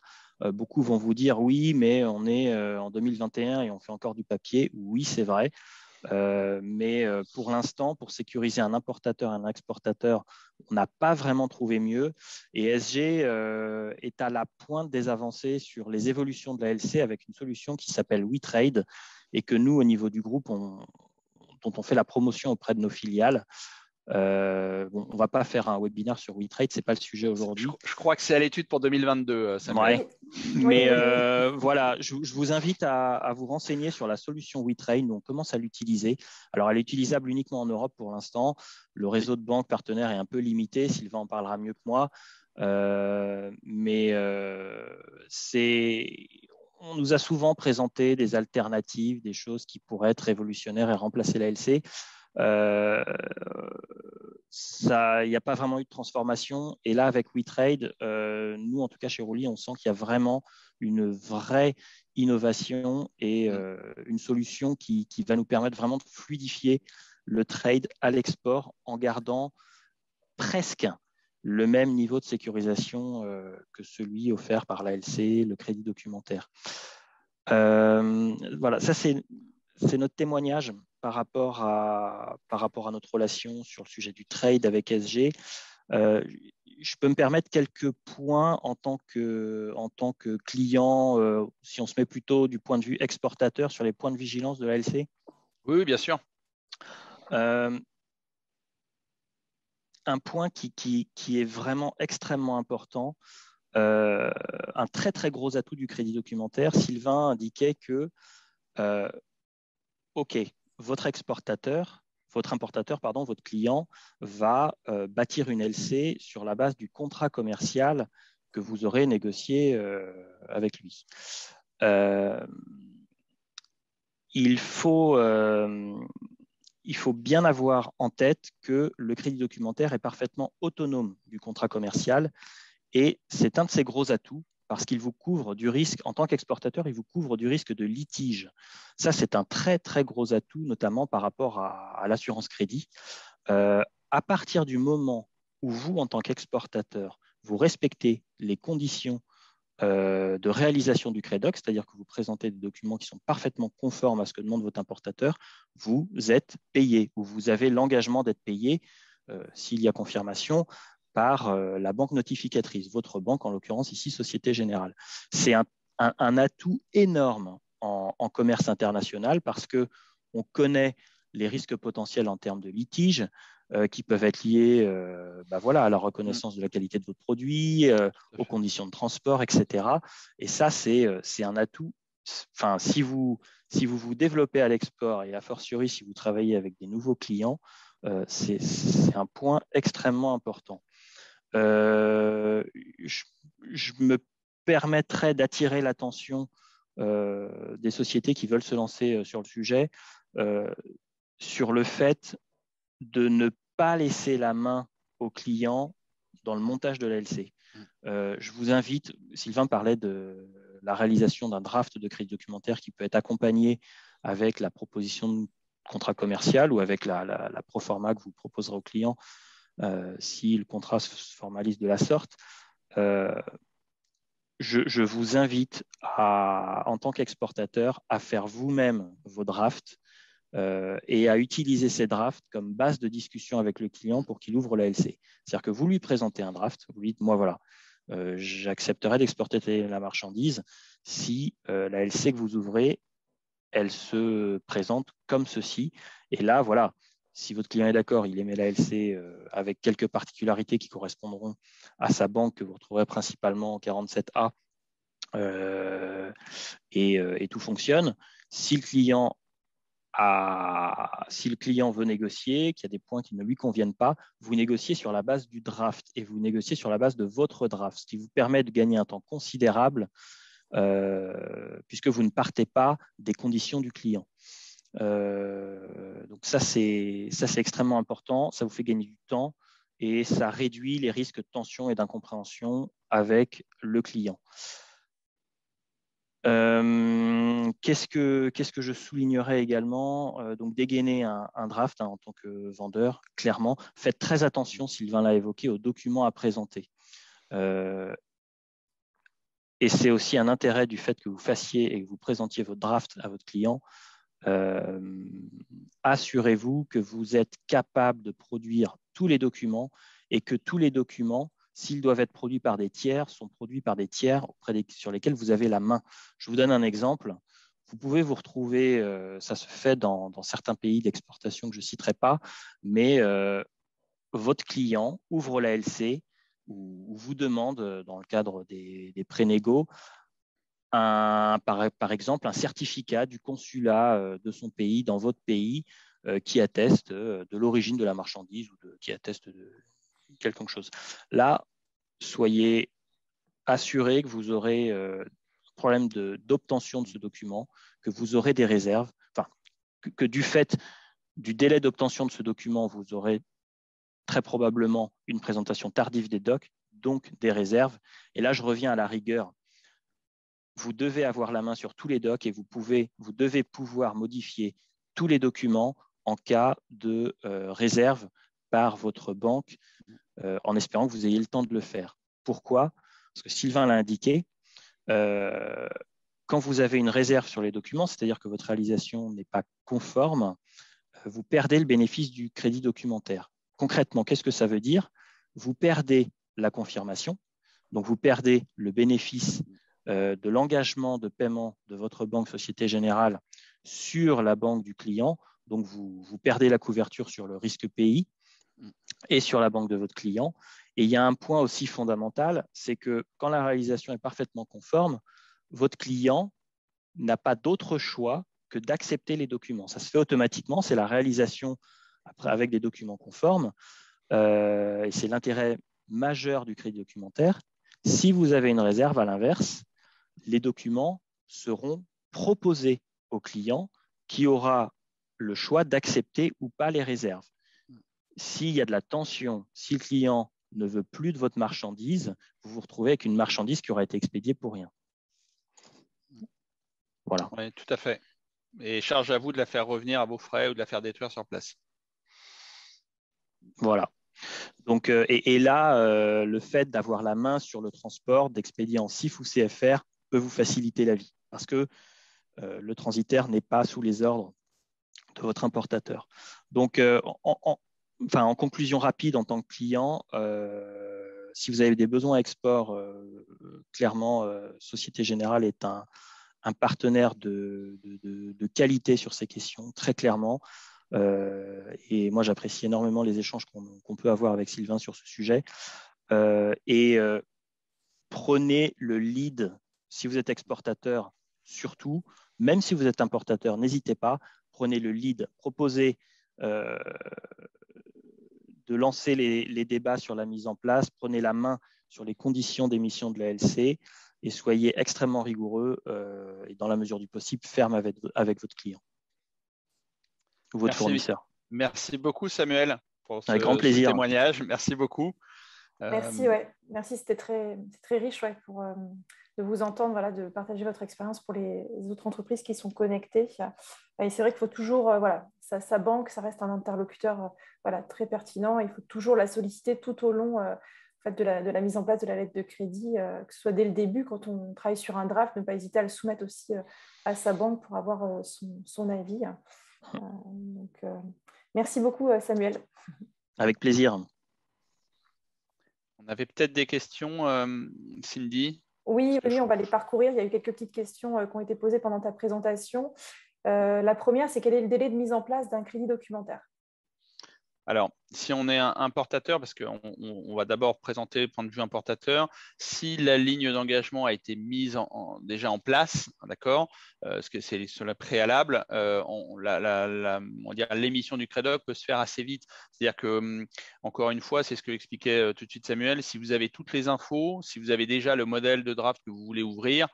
beaucoup vont vous dire oui, mais on est en 2021 et on fait encore du papier. Oui, c'est vrai. Euh, mais euh, pour l'instant, pour sécuriser un importateur et un exportateur, on n'a pas vraiment trouvé mieux. Et SG euh, est à la pointe des avancées sur les évolutions de la LC avec une solution qui s'appelle WeTrade et que nous, au niveau du groupe, on, dont on fait la promotion auprès de nos filiales. Euh, on ne va pas faire un webinaire sur WeTrade, ce n'est pas le sujet aujourd'hui. Je, crois que c'est à l'étude pour 2022, c'est euh, ouais. Mais euh, voilà, je, vous invite à, vous renseigner sur la solution WeTrade. Donc, commence à l'utiliser. Alors, elle est utilisable uniquement en Europe pour l'instant. Le réseau de banques partenaires est un peu limité. Sylvain en parlera mieux que moi. mais c'est on nous a souvent présenté des alternatives, des choses qui pourraient être révolutionnaires et remplacer la LC. Euh, il n'y a pas vraiment eu de transformation. Et là, avec WeTrade, euh, nous, en tout cas chez Rouli, on sent qu'il y a vraiment une vraie innovation et mm. euh, une solution qui, va nous permettre vraiment de fluidifier le trade à l'export en gardant presque le même niveau de sécurisation que celui offert par l'ALC, le crédit documentaire. voilà, ça c'est notre témoignage par rapport à, par rapport à notre relation sur le sujet du trade avec SG, euh, je peux me permettre quelques points en tant que, en tant que client, euh, si on se met plutôt du point de vue exportateur sur les points de vigilance de l'ALC Oui, bien sûr. Euh, un point qui, qui, qui, est vraiment extrêmement important, un très très gros atout du crédit documentaire, Sylvain indiquait que, OK, votre exportateur, votre importateur, pardon, votre client va euh, bâtir une LC sur la base du contrat commercial que vous aurez négocié euh, avec lui. Euh, il, faut, il faut bien avoir en tête que le crédit documentaire est parfaitement autonome du contrat commercial et c'est un de ses gros atouts parce qu'il vous couvre du risque, en tant qu'exportateur, il vous couvre du risque de litige. Ça, c'est un très, très gros atout, notamment par rapport à, l'assurance crédit. Euh, à partir du moment où vous, en tant qu'exportateur, vous respectez les conditions euh, de réalisation du Credoc, c'est-à-dire que vous présentez des documents qui sont parfaitement conformes à ce que demande votre importateur, vous êtes payé ou vous avez l'engagement d'être payé euh, s'il y a confirmation par euh, la banque notificatrice, votre banque en l'occurrence ici Société Générale. C'est un, atout énorme en, commerce international parce que on connaît les risques potentiels en termes de litiges euh, qui peuvent être liés euh, bah voilà, à la reconnaissance de la qualité de votre produit, aux conditions de transport, etc. Et ça, c'est un atout. Enfin, si vous, si vous vous développez à l'export et a fortiori si vous travaillez avec des nouveaux clients, c'est un point extrêmement important. Euh, je, me permettrais d'attirer l'attention euh, des sociétés qui veulent se lancer euh, sur le sujet sur le fait de ne pas laisser la main au client dans le montage de l'ALC. Mm. je vous invite, Sylvain parlait de la réalisation d'un draft de crédit documentaire qui peut être accompagné avec la proposition de contrat commercial ou avec la, pro la proforma que vous proposerez au client euh, si le contrat se formalise de la sorte, euh, je, vous invite en tant qu'exportateur à faire vous-même vos drafts euh, et à utiliser ces drafts comme base de discussion avec le client pour qu'il ouvre la LC. C'est-à-dire que vous lui présentez un draft, vous lui dites, moi voilà, j'accepterai d'exporter la marchandise si la LC que vous ouvrez, elle se présente comme ceci. Et là, voilà, si votre client est d'accord, il émet la LC euh, avec quelques particularités qui correspondront à sa banque que vous retrouverez principalement en 47A euh, euh, et, tout fonctionne. Si le client veut négocier, qu'il y a des points qui ne lui conviennent pas, vous négociez sur la base du draft et vous négociez sur la base de votre draft, ce qui vous permet de gagner un temps considérable puisque vous ne partez pas des conditions du client. Euh, donc ça, c'est extrêmement important, ça vous fait gagner du temps et ça réduit les risques de tension et d'incompréhension avec le client. Euh, qu'est-ce que je soulignerai également euh, Donc dégainer un, draft hein, en tant que vendeur, clairement. Faites très attention, Sylvain l'a évoqué, aux documents à présenter. et c'est aussi un intérêt du fait que vous fassiez et que vous présentiez votre draft à votre client euh, assurez-vous que vous êtes capable de produire tous les documents et que tous les documents, s'ils doivent être produits par des tiers, sont produits par des tiers auprès sur lesquels vous avez la main. Je vous donne un exemple. Vous pouvez vous retrouver, euh, ça se fait dans, certains pays d'exportation que je ne citerai pas, mais euh, votre client ouvre la LC ou, vous demande, dans le cadre des, des un, par, par, exemple un certificat du consulat euh, de son pays dans votre pays euh, qui atteste euh, de l'origine de la marchandise ou qui atteste de quelque chose. Là, soyez assurés que vous aurez problème d'obtention de, ce document, que vous aurez des réserves, enfin, que du fait du délai d'obtention de ce document, vous aurez très probablement une présentation tardive des docs, donc des réserves. Et là, je reviens à la rigueur vous devez avoir la main sur tous les docs et vous, pouvez, vous devez pouvoir modifier tous les documents en cas de euh, réserve par votre banque, euh, en espérant que vous ayez le temps de le faire. Pourquoi Parce que Sylvain l'a indiqué, euh, quand vous avez une réserve sur les documents, c'est-à-dire que votre réalisation n'est pas conforme, vous perdez le bénéfice du crédit documentaire. Concrètement, qu'est-ce que ça veut dire Vous perdez la confirmation, donc vous perdez le bénéfice euh, de l'engagement de paiement de votre banque Société Générale sur la banque du client. Donc, vous, perdez la couverture sur le risque pays et sur la banque de votre client. Et il y a un point aussi fondamental, c'est que quand la réalisation est parfaitement conforme, votre client n'a pas d'autre choix que d'accepter les documents. Ça se fait automatiquement, c'est la réalisation avec des documents conformes, euh, et c'est l'intérêt majeur du crédit documentaire. Si vous avez une réserve, à l'inverse, les documents seront proposés au client qui aura le choix d'accepter ou pas les réserves. S'il y a de la tension, si le client ne veut plus de votre marchandise, vous vous retrouvez avec une marchandise qui aura été expédiée pour rien. Voilà. tout à fait. Et charge à vous de la faire revenir à vos frais ou de la faire détruire sur place. Voilà. Donc, euh, et, là, euh, le fait d'avoir la main sur le transport, d'expédier en CIF ou CFR, peut vous faciliter la vie parce que euh, le transitaire n'est pas sous les ordres de votre importateur. Donc, euh, en, conclusion rapide, en tant que client, euh, si vous avez des besoins à export, clairement, Société Générale est un, partenaire de, qualité sur ces questions, très clairement. et moi, j'apprécie énormément les échanges qu'on peut avoir avec Sylvain sur ce sujet. et prenez le lead si vous êtes exportateur, surtout, même si vous êtes importateur, n'hésitez pas, prenez le lead, proposez euh, de lancer les, débats sur la mise en place, prenez la main sur les conditions d'émission de l'ALC et soyez extrêmement rigoureux euh, et dans la mesure du possible ferme avec, avec votre client ou votre fournisseur. Merci beaucoup Samuel pour ce, grand ce témoignage. Merci beaucoup. Merci, euh, ouais. Merci, c'était très, riche euh, de vous entendre, de partager votre expérience pour les, autres entreprises qui sont connectées. Et c'est vrai qu'il faut toujours, sa, euh, banque, ça reste un interlocuteur voilà, très pertinent. Il faut toujours la solliciter tout au long de, la, mise en place de la lettre de crédit, que ce soit dès le début, quand on travaille sur un draft, ne pas hésiter à le soumettre aussi à sa banque pour avoir son, avis. merci beaucoup, Samuel. Avec plaisir. On avait peut-être des questions, euh, Cindy. Oui, oui, on va les parcourir. Il y a eu quelques petites questions euh, qui ont été posées pendant ta présentation. Euh, la première, c'est quel est le délai de mise en place d'un crédit documentaire alors, si on est un importateur, parce qu'on va d'abord présenter le point de vue importateur, si la ligne d'engagement a été mise déjà en place, d'accord, euh, parce que c'est cela préalable, euh, on, l'émission du crédoc peut se faire assez vite. C'est-à-dire que, hum, encore une fois, c'est ce que expliquait euh, tout de suite Samuel, si vous avez toutes les infos, si vous avez déjà le modèle de draft que vous voulez ouvrir,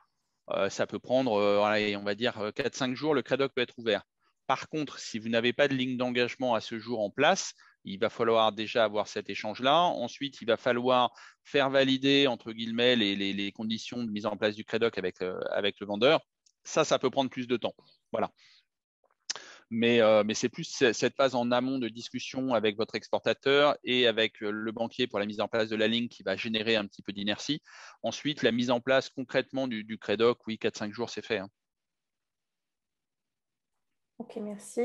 ça peut prendre, on va dire, 4-5 jours, le crédoc peut être ouvert. Par contre, si vous n'avez pas de ligne d'engagement à ce jour en place, il va falloir déjà avoir cet échange-là. Ensuite, il va falloir faire valider, entre guillemets, les, les, conditions de mise en place du Credoc avec, euh, avec le vendeur. Ça, ça peut prendre plus de temps. Voilà. Mais, euh, c'est plus cette phase en amont de discussion avec votre exportateur et avec euh, le banquier pour la mise en place de la ligne qui va générer un petit peu d'inertie. Ensuite, la mise en place concrètement du, Credoc, oui, 4-5 jours, c'est fait. Hein. Ok, merci.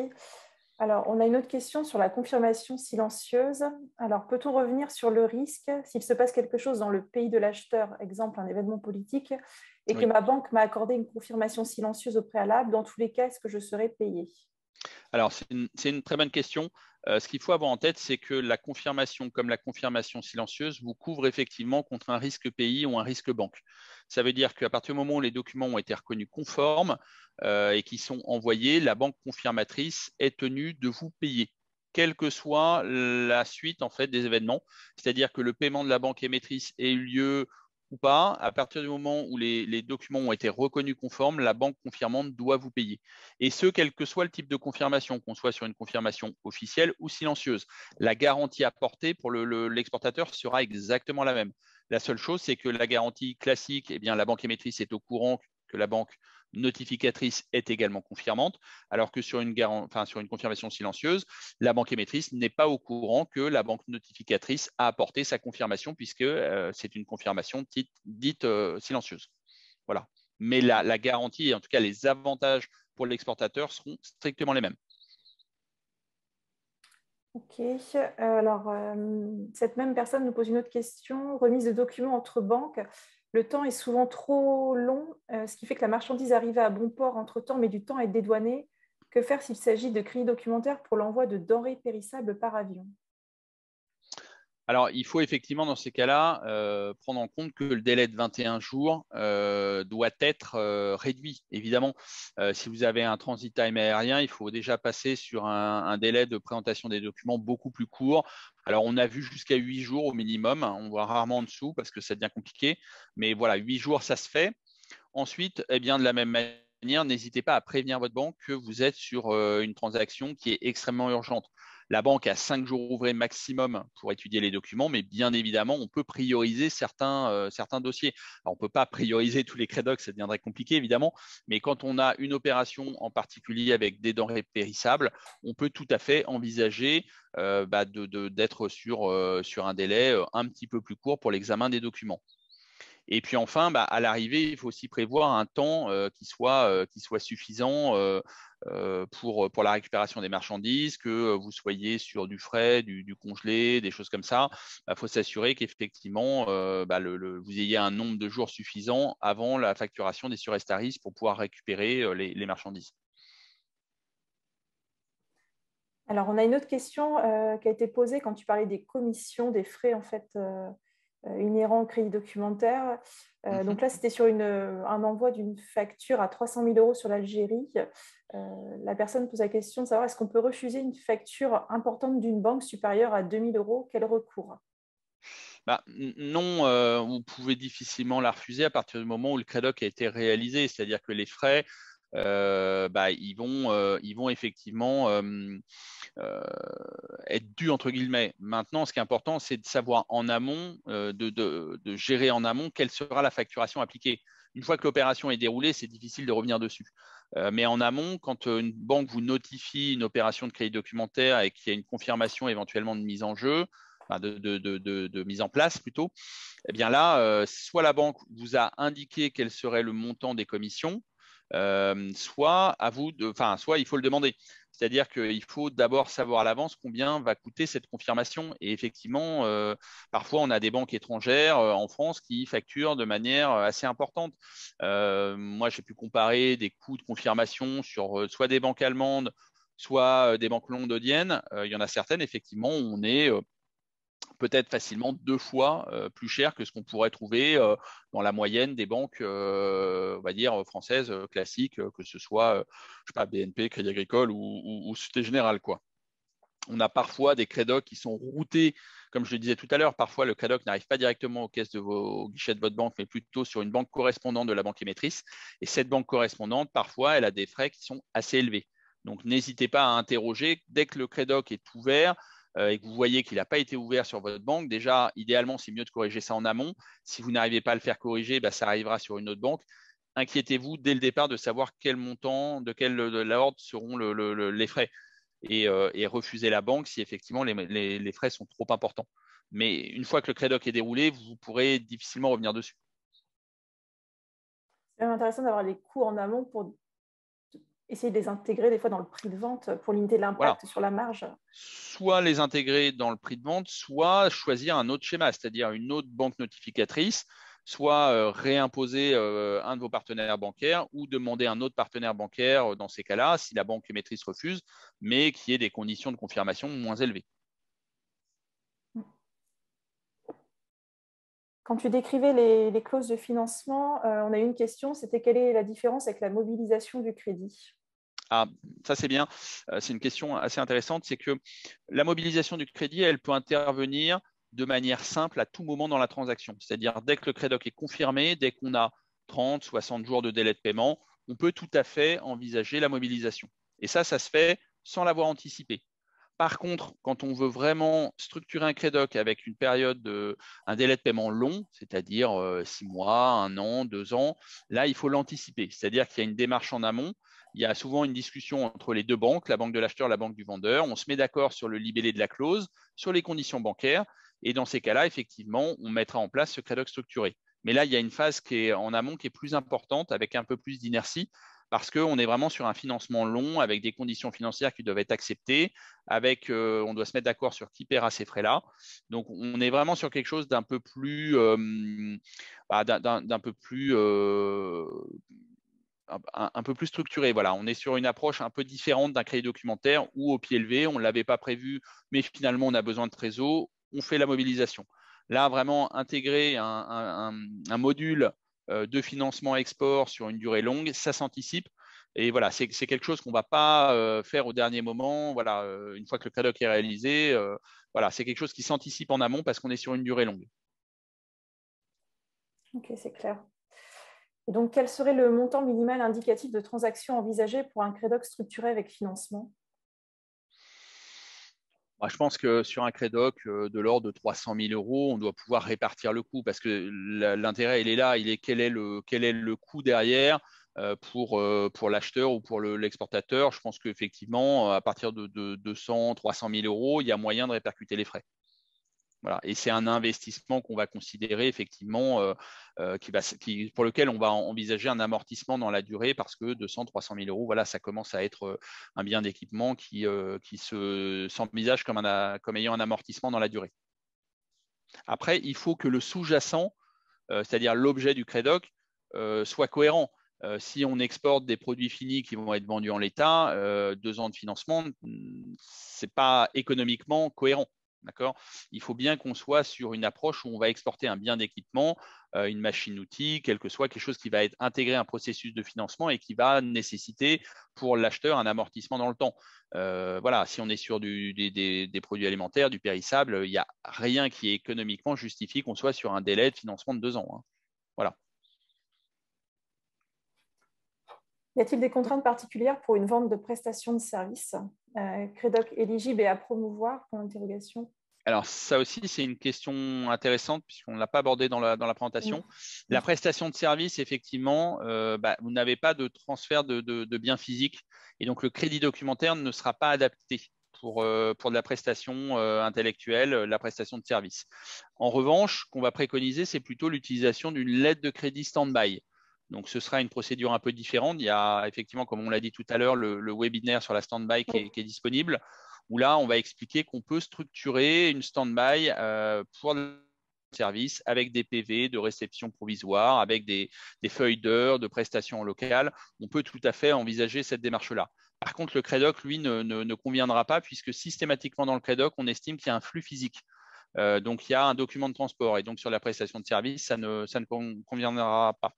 Alors, on a une autre question sur la confirmation silencieuse. Alors, peut-on revenir sur le risque s'il se passe quelque chose dans le pays de l'acheteur, exemple un événement politique, et que ma banque m'a accordé une confirmation silencieuse au préalable Dans tous les cas, est-ce que je serai payé Alors, c'est une, très bonne question. Euh, ce qu'il faut avoir en tête, c'est que la confirmation, comme la confirmation silencieuse, vous couvre effectivement contre un risque pays ou un risque banque. Ça veut dire qu'à partir du moment où les documents ont été reconnus conformes euh, et qui sont envoyés, la banque confirmatrice est tenue de vous payer quelle que soit la suite en fait des événements, c'est-à-dire que le paiement de la banque émettrice ait eu lieu ou pas, à partir du moment où les, documents ont été reconnus conformes, la banque confirmante doit vous payer. Et ce, quel que soit le type de confirmation, qu'on soit sur une confirmation officielle ou silencieuse. La garantie apportée pour l'exportateur sera exactement la même. La seule chose, c'est que la garantie classique, eh bien, la banque émettrice est au courant que la banque notificatrice est également confirmante, alors que sur une, enfin, sur une confirmation silencieuse, la banque émettrice n'est pas au courant que la banque notificatrice a apporté sa confirmation, puisque euh, c'est une confirmation dite, euh, silencieuse. Voilà. Mais la, la garantie, en tout cas les avantages pour l'exportateur seront strictement les mêmes. Ok. Alors, euh, cette même personne nous pose une autre question. Remise de documents entre banques. Le temps est souvent trop long, euh, ce qui fait que la marchandise arrive à bon port entre temps, mais du temps est dédouané. Que faire s'il s'agit de crédit documentaires pour l'envoi de denrées périssables par avion alors, il faut effectivement, dans ces cas-là, euh, prendre en compte que le délai de 21 jours euh, doit être euh, réduit. Évidemment, si vous avez un transit time aérien, il faut déjà passer sur un, délai de présentation des documents beaucoup plus court. Alors, on a vu jusqu'à 8 jours au minimum. Hein, on voit rarement en dessous parce que ça devient compliqué. Mais voilà, 8 jours, ça se fait. Ensuite, eh bien, de la même manière, n'hésitez pas à prévenir votre banque que vous êtes sur une transaction qui est extrêmement urgente. La banque a cinq jours ouvrés maximum pour étudier les documents, mais bien évidemment, on peut prioriser certains, euh, certains dossiers. on ne peut pas prioriser tous les crédocs, ça deviendrait compliqué évidemment, mais quand on a une opération en particulier avec des denrées périssables, on peut tout à fait envisager euh, bah, d'être sur, euh, sur un délai un petit peu plus court pour l'examen des documents. Et puis enfin, bah, à l'arrivée, il faut aussi prévoir un temps euh, euh, qui, soit, suffisant euh, pour, pour la récupération des marchandises, que vous soyez sur du frais, du, congelé, des choses comme ça. Il bah, faut s'assurer qu'effectivement, bah, vous ayez un nombre de jours suffisant avant la facturation des surestaris pour pouvoir récupérer les marchandises. Alors, on a une autre question qui a été posée quand tu parlais des commissions, des frais en fait euh, inhérent au crédit documentaire. Euh, mhm. donc là, c'était sur un envoi d'une facture à 300 000 euros sur l'Algérie. Euh, la personne pose la question de savoir est-ce qu'on peut refuser une facture importante d'une banque supérieure à 2 000 euros Quel recours bah, non, vous pouvez difficilement la refuser à partir du moment où le cadoc a été réalisé, c'est-à-dire que les frais euh, bah, ils, vont, euh, ils vont effectivement euh, être dus entre guillemets. Maintenant, ce qui est important, c'est de savoir en amont, de, gérer en amont quelle sera la facturation appliquée. Une fois que l'opération est déroulée, c'est difficile de revenir dessus. mais en amont, quand une banque vous notifie une opération de crédit documentaire et qu'il y a une confirmation éventuellement de mise en jeu, bah, de, mise en place plutôt, eh bien là, soit la banque vous a indiqué quel serait le montant des commissions, euh, soit, à vous de, enfin, soit il faut le demander. C'est-à-dire qu'il faut d'abord savoir à l'avance combien va coûter cette confirmation. Et effectivement, euh, parfois, on a des banques étrangères euh, en France qui facturent de manière assez importante. moi, j'ai pu comparer des coûts de confirmation sur soit des banques allemandes, soit des banques londoniennes. il y en a certaines, effectivement, où on est peut-être facilement deux fois euh, plus cher que ce qu'on pourrait trouver euh, dans la moyenne des banques, euh, dire, françaises classiques, que ce soit, BNP, Crédit Agricole ou, ou, Société Générale, quoi. On a parfois des crédocs qui sont routés, comme je le disais tout à l'heure, parfois le crédoc n'arrive pas directement aux caisses de vos, guichets de votre banque, mais plutôt sur une banque correspondante de la banque émettrice. Et cette banque correspondante, parfois, elle a des frais qui sont assez élevés. Donc, n'hésitez pas à interroger dès que le crédoc est ouvert. Euh, et que vous voyez qu'il n'a pas été ouvert sur votre banque, déjà, idéalement, c'est mieux de corriger ça en amont. Si vous n'arrivez pas à le faire corriger, bah, ça arrivera sur une autre banque. Inquiétez-vous dès le départ de savoir quel montant, de quelle ordre seront les frais. Et, refusez refuser la banque si effectivement les, frais sont trop importants. Mais une fois que le crédoc est déroulé, vous pourrez difficilement revenir dessus. C'est intéressant d'avoir les coûts en amont pour essayer de les intégrer des fois dans le prix de vente pour limiter l'impact sur la marge Soit les intégrer dans le prix de vente, soit choisir un autre schéma, c'est-à-dire une autre banque notificatrice, soit euh, réimposer euh, un de vos partenaires bancaires ou demander un autre partenaire bancaire euh, dans ces cas-là, si la banque maîtrise refuse, mais qui ait des conditions de confirmation moins élevées. Quand tu décrivais les, les clauses de financement, on a eu une question, c'était quelle est la différence avec la mobilisation du crédit ah, ça c'est bien, euh, c'est une question assez intéressante, c'est que la mobilisation du crédit, elle peut intervenir de manière simple à tout moment dans la transaction. C'est-à-dire dès que le crédoc est confirmé, dès qu'on a 30, 60 jours de délai de paiement, on peut tout à fait envisager la mobilisation. Et ça, ça se fait sans l'avoir anticipé. Par contre, quand on veut vraiment structurer un crédoc avec une période de, un délai de paiement long, c'est-à-dire euh, six mois, un an, deux ans, là, il faut l'anticiper. C'est-à-dire qu'il y a une démarche en amont il y a souvent une discussion entre les deux banques, la banque de l'acheteur, la banque du vendeur. On se met d'accord sur le libellé de la clause, sur les conditions bancaires. Et dans ces cas-là, effectivement, on mettra en place ce crédit structuré. Mais là, il y a une phase qui est en amont qui est plus importante, avec un peu plus d'inertie, parce qu'on est vraiment sur un financement long, avec des conditions financières qui doivent être acceptées, avec euh, on doit se mettre d'accord sur qui paiera ces frais-là. Donc, on est vraiment sur quelque chose d'un peu plus, euh, bah, d'un peu plus euh, un, peu plus structuré. Voilà, on est sur une approche un peu différente d'un crédit documentaire ou au pied levé, on ne l'avait pas prévu, mais finalement on a besoin de trésor, on fait la mobilisation. Là, vraiment intégrer un, module euh, de financement export sur une durée longue, ça s'anticipe. Et voilà, c'est quelque chose qu'on ne va pas euh, faire au dernier moment. Voilà, euh, une fois que le CADOC est réalisé, voilà, c'est quelque chose qui s'anticipe en amont parce qu'on est sur une durée longue. Ok, c'est clair. Et donc, quel serait le montant minimal indicatif de transaction envisagé pour un crédoc structuré avec financement je pense que sur un crédoc euh, de l'ordre de 300 000 euros, on doit pouvoir répartir le coût parce que l'intérêt, il est là, il est quel est le, quel est le coût derrière euh, euh, pour, l'acheteur ou pour l'exportateur. je pense qu'effectivement, à partir de, de 200, 300 000 euros, il y a moyen de répercuter les frais. Et c'est un investissement qu'on va considérer effectivement euh, euh, pour lequel on va envisager un amortissement dans la durée parce que 200, 300 000 euros, voilà, ça commence à être euh, un bien d'équipement qui, s'envisage comme, comme ayant un amortissement dans la durée. Après, il faut que le sous-jacent, c'est-à-dire l'objet du Credoc, soit cohérent. si on exporte des produits finis qui vont être vendus en l'état, deux ans de financement, ce n'est pas économiquement cohérent. Il faut bien qu'on soit sur une approche où on va exporter un bien d'équipement, euh, une machine-outil, quel que soit, quelque chose qui va être intégré à un processus de financement et qui va nécessiter pour l'acheteur un amortissement dans le temps. Euh, voilà, si on est sur des, produits alimentaires, du périssable, il n'y a rien qui économiquement justifie qu'on soit sur un délai de financement de deux ans. Hein. Voilà. Y a-t-il des contraintes particulières pour une vente de prestations de services euh, Crédoc éligible et à promouvoir pour l'interrogation alors ça aussi, c'est une question intéressante puisqu'on ne l'a pas abordé dans la, présentation. La prestation de service, effectivement, euh, bah, vous n'avez pas de transfert de, biens physiques et donc le crédit documentaire ne sera pas adapté pour, euh, de la prestation intellectuelle, la prestation de service. En revanche, qu'on va préconiser, c'est plutôt l'utilisation d'une lettre de crédit stand-by. Donc, ce sera une procédure un peu différente. Il y a effectivement, comme on l'a dit tout à l'heure, le, webinaire sur la stand-by qui, est, disponible, où là, on va expliquer qu'on peut structurer une stand-by euh, pour le service avec des PV de réception provisoire, avec des, feuilles d'heures, de prestations locales. On peut tout à fait envisager cette démarche-là. Par contre, le CREDOC, lui, ne, conviendra pas puisque systématiquement dans le CREDOC, on estime qu'il y a un flux physique. Euh, donc, il y a un document de transport. Et donc, sur la prestation de service, ça ne conviendra pas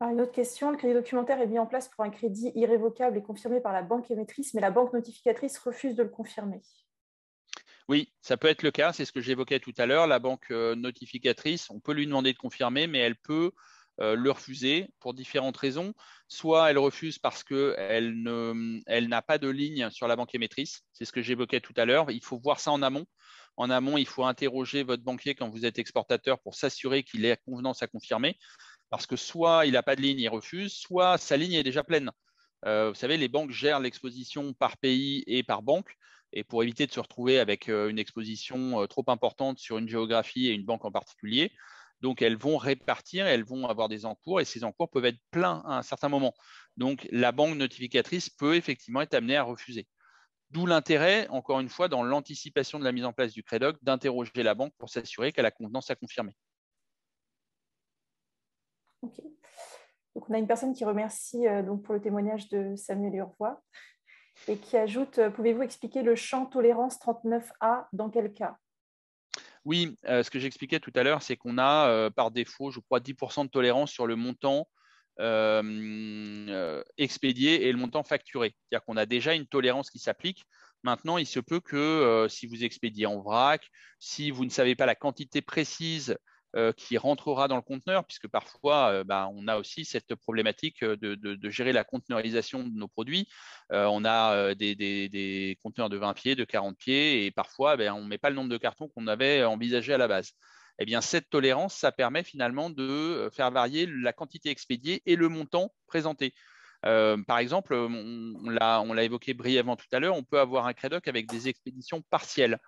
une autre question, le crédit documentaire est mis en place pour un crédit irrévocable et confirmé par la banque émettrice, mais la banque notificatrice refuse de le confirmer. Oui, ça peut être le cas, c'est ce que j'évoquais tout à l'heure. La banque euh, notificatrice, on peut lui demander de confirmer, mais elle peut euh, le refuser pour différentes raisons. Soit elle refuse parce qu'elle n'a pas de ligne sur la banque émettrice, c'est ce que j'évoquais tout à l'heure. Il faut voir ça en amont. En amont, il faut interroger votre banquier quand vous êtes exportateur pour s'assurer qu'il ait convenance à confirmer, parce que soit il n'a pas de ligne, il refuse, soit sa ligne est déjà pleine. Euh, vous savez, les banques gèrent l'exposition par pays et par banque. Et pour éviter de se retrouver avec euh, une exposition euh, trop importante sur une géographie et une banque en particulier, donc, elles vont répartir, elles vont avoir des encours et ces encours peuvent être pleins à un certain moment. Donc, la banque notificatrice peut effectivement être amenée à refuser. D'où l'intérêt, encore une fois, dans l'anticipation de la mise en place du CREDOC, d'interroger la banque pour s'assurer qu'elle a convenance à confirmer. Ok. Donc, on a une personne qui remercie euh, donc, pour le témoignage de Samuel Urvois et qui ajoute euh, Pouvez-vous expliquer le champ tolérance 39A dans quel cas Oui, euh, ce que j'expliquais tout à l'heure, c'est qu'on a par défaut, je crois, 10% de tolérance sur le montant euh, euh, expédié et le montant facturé. C'est-à-dire qu'on a déjà une tolérance qui s'applique. Maintenant, il se peut que euh, si vous expédiez en vrac, si vous ne savez pas la quantité précise qui rentrera dans le conteneur, puisque parfois bah, on a aussi cette problématique de, gérer la conteneurisation de nos produits. on a des, conteneurs de 20 pieds, de 40 pieds, et parfois ben, on ne met pas le nombre de cartons qu'on avait envisagé à la base. Eh cette tolérance, ça permet finalement de euh, faire varier la quantité expédiée et le montant présenté. Euh, par exemple, on, l'a évoqué brièvement tout à l'heure, on peut avoir un Credoc avec des expéditions partielles.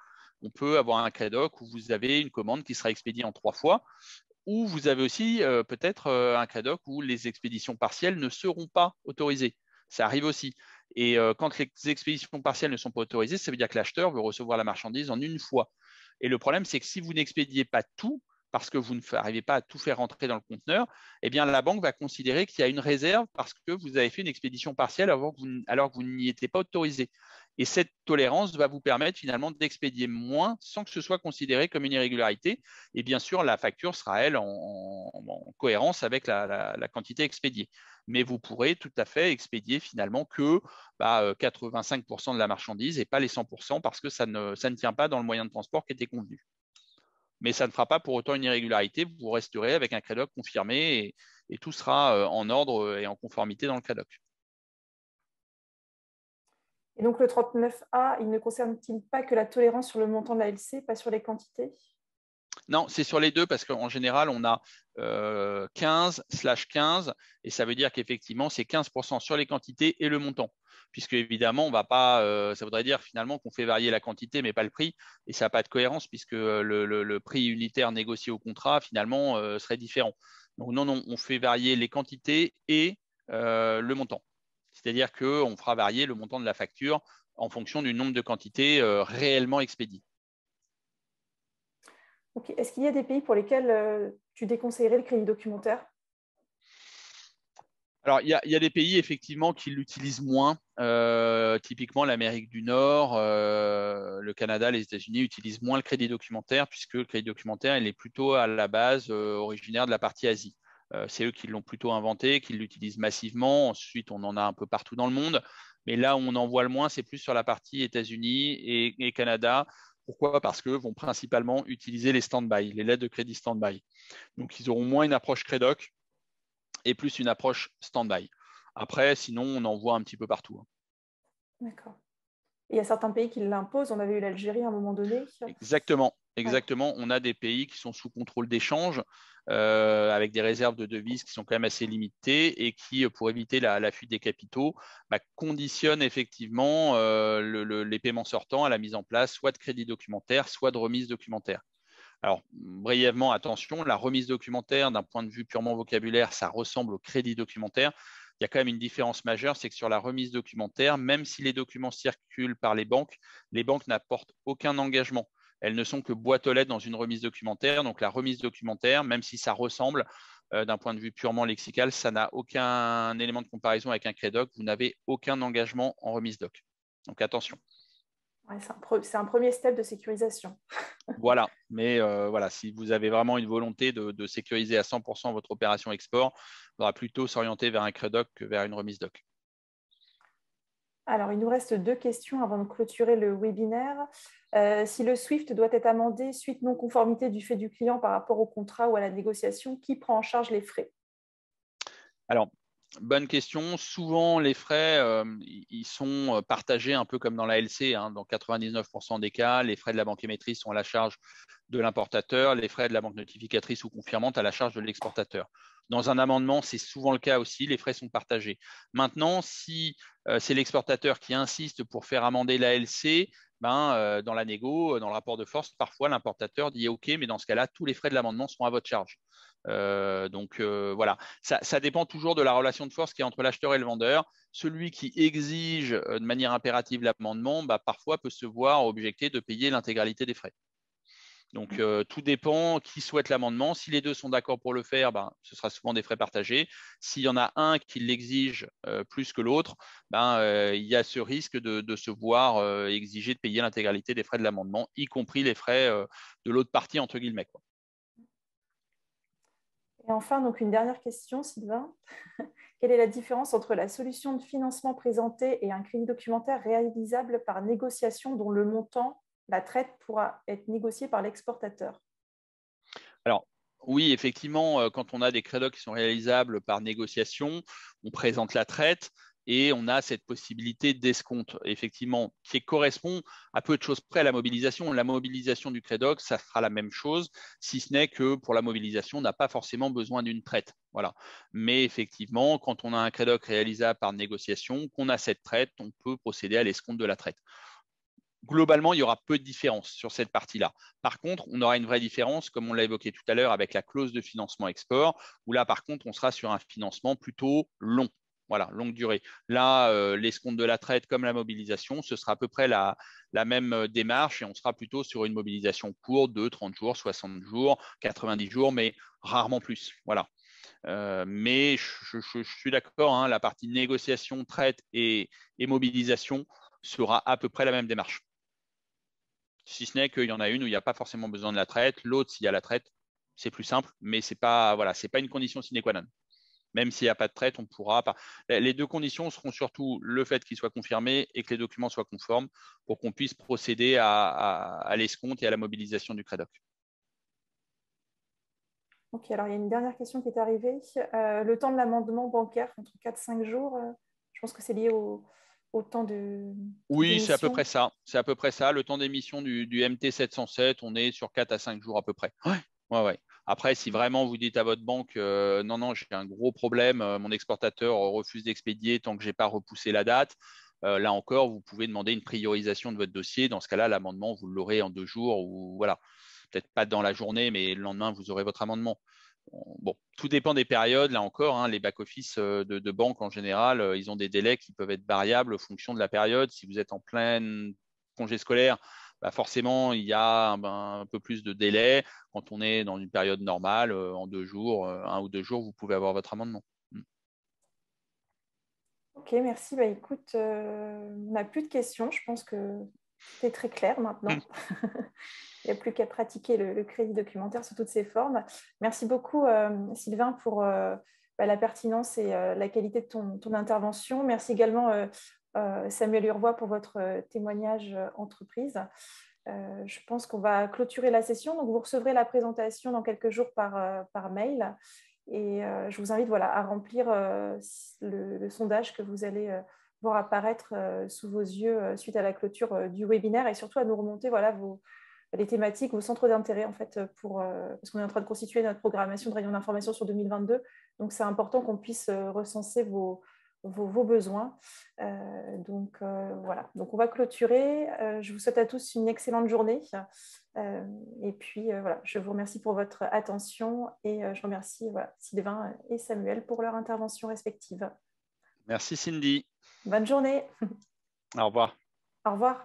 On peut avoir un Credoc où vous avez une commande qui sera expédiée en trois fois, ou vous avez aussi euh, peut-être un Credoc où les expéditions partielles ne seront pas autorisées. Ça arrive aussi. Et quand les expéditions partielles ne sont pas autorisées, ça veut dire que l'acheteur veut recevoir la marchandise en une fois. Et le problème, c'est que si vous n'expédiez pas tout, parce que vous n'arrivez pas à tout faire rentrer dans le conteneur, eh bien, la banque va considérer qu'il y a une réserve parce que vous avez fait une expédition partielle avant que alors que vous n'y étiez pas autorisé. Et cette tolérance va vous permettre finalement d'expédier moins sans que ce soit considéré comme une irrégularité. Et bien sûr, la facture sera, elle, en, cohérence avec la, quantité expédiée. Mais vous pourrez tout à fait expédier finalement que 85% bah, euh, de la marchandise et pas les 100% parce que ça ne, ça ne tient pas dans le moyen de transport qui était convenu. Mais ça ne fera pas pour autant une irrégularité. Vous resterez avec un CREDOC confirmé et, tout sera euh, en ordre et en conformité dans le CREDOC. Et donc le 39A, il ne concerne-t-il pas que la tolérance sur le montant de la LC, pas sur les quantités non, c'est sur les deux parce qu'en général, on a 15 euh, slash 15 et ça veut dire qu'effectivement, c'est 15% sur les quantités et le montant. Puisque évidemment, on va pas, euh, ça voudrait dire finalement qu'on fait varier la quantité mais pas le prix et ça n'a pas de cohérence puisque euh, le, prix unitaire négocié au contrat finalement serait différent. Donc non, non, on fait varier les quantités et le montant. C'est-à-dire qu'on fera varier le montant de la facture en fonction du nombre de quantités euh, réellement expédiées. Est-ce qu'il y a des pays pour lesquels euh, tu déconseillerais le crédit documentaire alors, il y, a, des pays effectivement qui l'utilisent moins. Euh, typiquement, l'Amérique du Nord, le Canada, les États-Unis utilisent moins le crédit documentaire puisque le crédit documentaire, est plutôt à la base originaire de la partie Asie. Euh, c'est eux qui l'ont plutôt inventé, qui l'utilisent massivement. Ensuite, on en a un peu partout dans le monde. Mais là où on en voit le moins, c'est plus sur la partie États-Unis et, Canada. Pourquoi Parce qu'eux vont principalement utiliser les stand-by, les lettres de crédit stand-by. Donc, ils auront moins une approche crédoc et plus une approche stand-by. Après, sinon, on en voit un petit peu partout. Hein. D'accord. il y a certains pays qui l'imposent. On avait eu l'Algérie à un moment donné. Exactement. Exactement, on a des pays qui sont sous contrôle d'échange, euh, avec des réserves de devises qui sont quand même assez limitées et qui, pour éviter la, fuite des capitaux, bah, conditionnent effectivement euh, les paiements sortants à la mise en place soit de crédit documentaire soit de remise documentaire. Alors, brièvement, attention, la remise documentaire, d'un point de vue purement vocabulaire, ça ressemble au crédit documentaire. Il y a quand même une différence majeure, c'est que sur la remise documentaire, même si les documents circulent par les banques, les banques n'apportent aucun engagement elles ne sont que boîte aux lettres dans une remise documentaire. Donc la remise documentaire, même si ça ressemble euh, d'un point de vue purement lexical, ça n'a aucun élément de comparaison avec un crédoc. Vous n'avez aucun engagement en remise doc. Donc attention. c'est, un premier step de sécurisation. voilà, mais euh, voilà, si vous avez vraiment une volonté de, sécuriser à 100% votre opération export, il faudra plutôt s'orienter vers un crédoc que vers une remise doc. Alors, il nous reste deux questions avant de clôturer le webinaire. Euh, si le SWIFT doit être amendé suite non-conformité du fait du client par rapport au contrat ou à la négociation, qui prend en charge les frais Alors, bonne question. Souvent, les frais, euh, ils sont euh, partagés un peu comme dans la LC. Hein. Dans 99% des cas, les frais de la banque émettrice sont à la charge de l'importateur, les frais de la banque notificatrice ou confirmante à la charge de l'exportateur. Dans un amendement, c'est souvent le cas aussi, les frais sont partagés. Maintenant, si euh, c'est l'exportateur qui insiste pour faire amender l'ALC, ben, euh, dans la négo, euh, dans le rapport de force, parfois l'importateur dit OK, mais dans ce cas-là, tous les frais de l'amendement seront à votre charge. donc voilà, ça, dépend toujours de la relation de force qui est entre l'acheteur et le vendeur. Celui qui exige de manière impérative l'amendement, bah, parfois peut se voir objecté de payer l'intégralité des frais. Donc, euh, tout dépend qui souhaite l'amendement. Si les deux sont d'accord pour le faire, ben, ce sera souvent des frais partagés. S'il y en a un qui l'exige euh, plus que l'autre, ben, euh, il y a ce risque de, se voir exiger de payer l'intégralité des frais de l'amendement, y compris les frais de l'autre partie, entre guillemets. Et enfin, donc une dernière question, Sylvain. Quelle est la différence entre la solution de financement présentée et un crédit documentaire réalisable par négociation dont le montant la traite pourra être négociée par l'exportateur Alors, oui, effectivement, euh, quand on a des crédits qui sont réalisables par négociation, on présente la traite et on a cette possibilité d'escompte, effectivement, qui correspond à peu de choses près à la mobilisation. La mobilisation du crédit, ça sera la même chose, si ce n'est que pour la mobilisation, on n'a pas forcément besoin d'une traite. Voilà. Mais effectivement, quand on a un crédit réalisable par négociation, qu'on a cette traite, on peut procéder à l'escompte de la traite globalement, il y aura peu de différence sur cette partie-là. Par contre, on aura une vraie différence, comme on l'a évoqué tout à l'heure, avec la clause de financement export, où là, par contre, on sera sur un financement plutôt long. Voilà, longue durée. Là, euh, l'escompte de la traite comme la mobilisation, ce sera à peu près la, même euh, démarche et on sera plutôt sur une mobilisation courte de 30 jours, 60 jours, 90 jours, mais rarement plus. Voilà. Euh, mais je, suis d'accord, hein, la partie négociation, traite et mobilisation sera à peu près la même démarche si ce n'est qu'il y en a une où il n'y a pas forcément besoin de la traite, l'autre s'il y a la traite, c'est plus simple, mais ce n'est pas, voilà, pas une condition sine qua non. Même s'il n'y a pas de traite, on pourra. Pas... Les deux conditions seront surtout le fait qu'il soit confirmé et que les documents soient conformes pour qu'on puisse procéder à, l'escompte et à la mobilisation du credoc. Ok, alors il y a une dernière question qui est arrivée. Euh, le temps de l'amendement bancaire, entre 4-5 jours, euh, je pense que c'est lié au, oui, c'est à peu près ça. C'est à peu près ça. Le temps d'émission du, MT 707, on est sur 4 à 5 jours à peu près. Ouais. Ouais, Après, si vraiment vous dites à votre banque, euh, non, non, j'ai un gros problème, euh, mon exportateur euh, refuse d'expédier tant que je n'ai pas repoussé la date, là encore, vous pouvez demander une priorisation de votre dossier. Dans ce cas-là, l'amendement, vous l'aurez en deux jours ou voilà, peut-être pas dans la journée, mais le lendemain, vous aurez votre amendement bon, tout dépend des périodes, là encore, hein, les back-office euh, de, banque en général, euh, ils ont des délais qui peuvent être variables en fonction de la période. Si vous êtes en plein congé scolaire, bah, forcément, il y a ben, un, peu plus de délais. Quand on est dans une période normale, euh, en deux jours, un ou deux jours, vous pouvez avoir votre amendement. Hmm. Ok, merci. Bah, écoute, on n'a plus de questions. Je pense que c'est très clair maintenant. Hmm. n'y a plus qu'à pratiquer le, crédit documentaire sous toutes ses formes. Merci beaucoup, euh, Sylvain, pour euh, bah, la pertinence et euh, la qualité de ton, ton intervention. Merci également, Samuel Urvois, pour votre témoignage entreprise. je pense qu'on va clôturer la session. Donc, vous recevrez la présentation dans quelques jours par, par mail. Et je vous invite voilà, à remplir le, le, sondage que vous allez voir apparaître sous vos yeux suite à la clôture du webinaire et surtout à nous remonter voilà, vos, les thématiques au centres d'intérêt, en fait, pour, euh, parce qu'on est en train de constituer notre programmation de réunion d'information sur 2022. Donc, c'est important qu'on puisse euh, recenser vos, vos, besoins. Euh, donc, voilà. Donc, on va clôturer. je vous souhaite à tous une excellente journée. et puis, voilà, je vous remercie pour votre attention et je remercie voilà, Sylvain et Samuel pour leur intervention respective. Merci, Cindy. Bonne journée. Au revoir. Au revoir.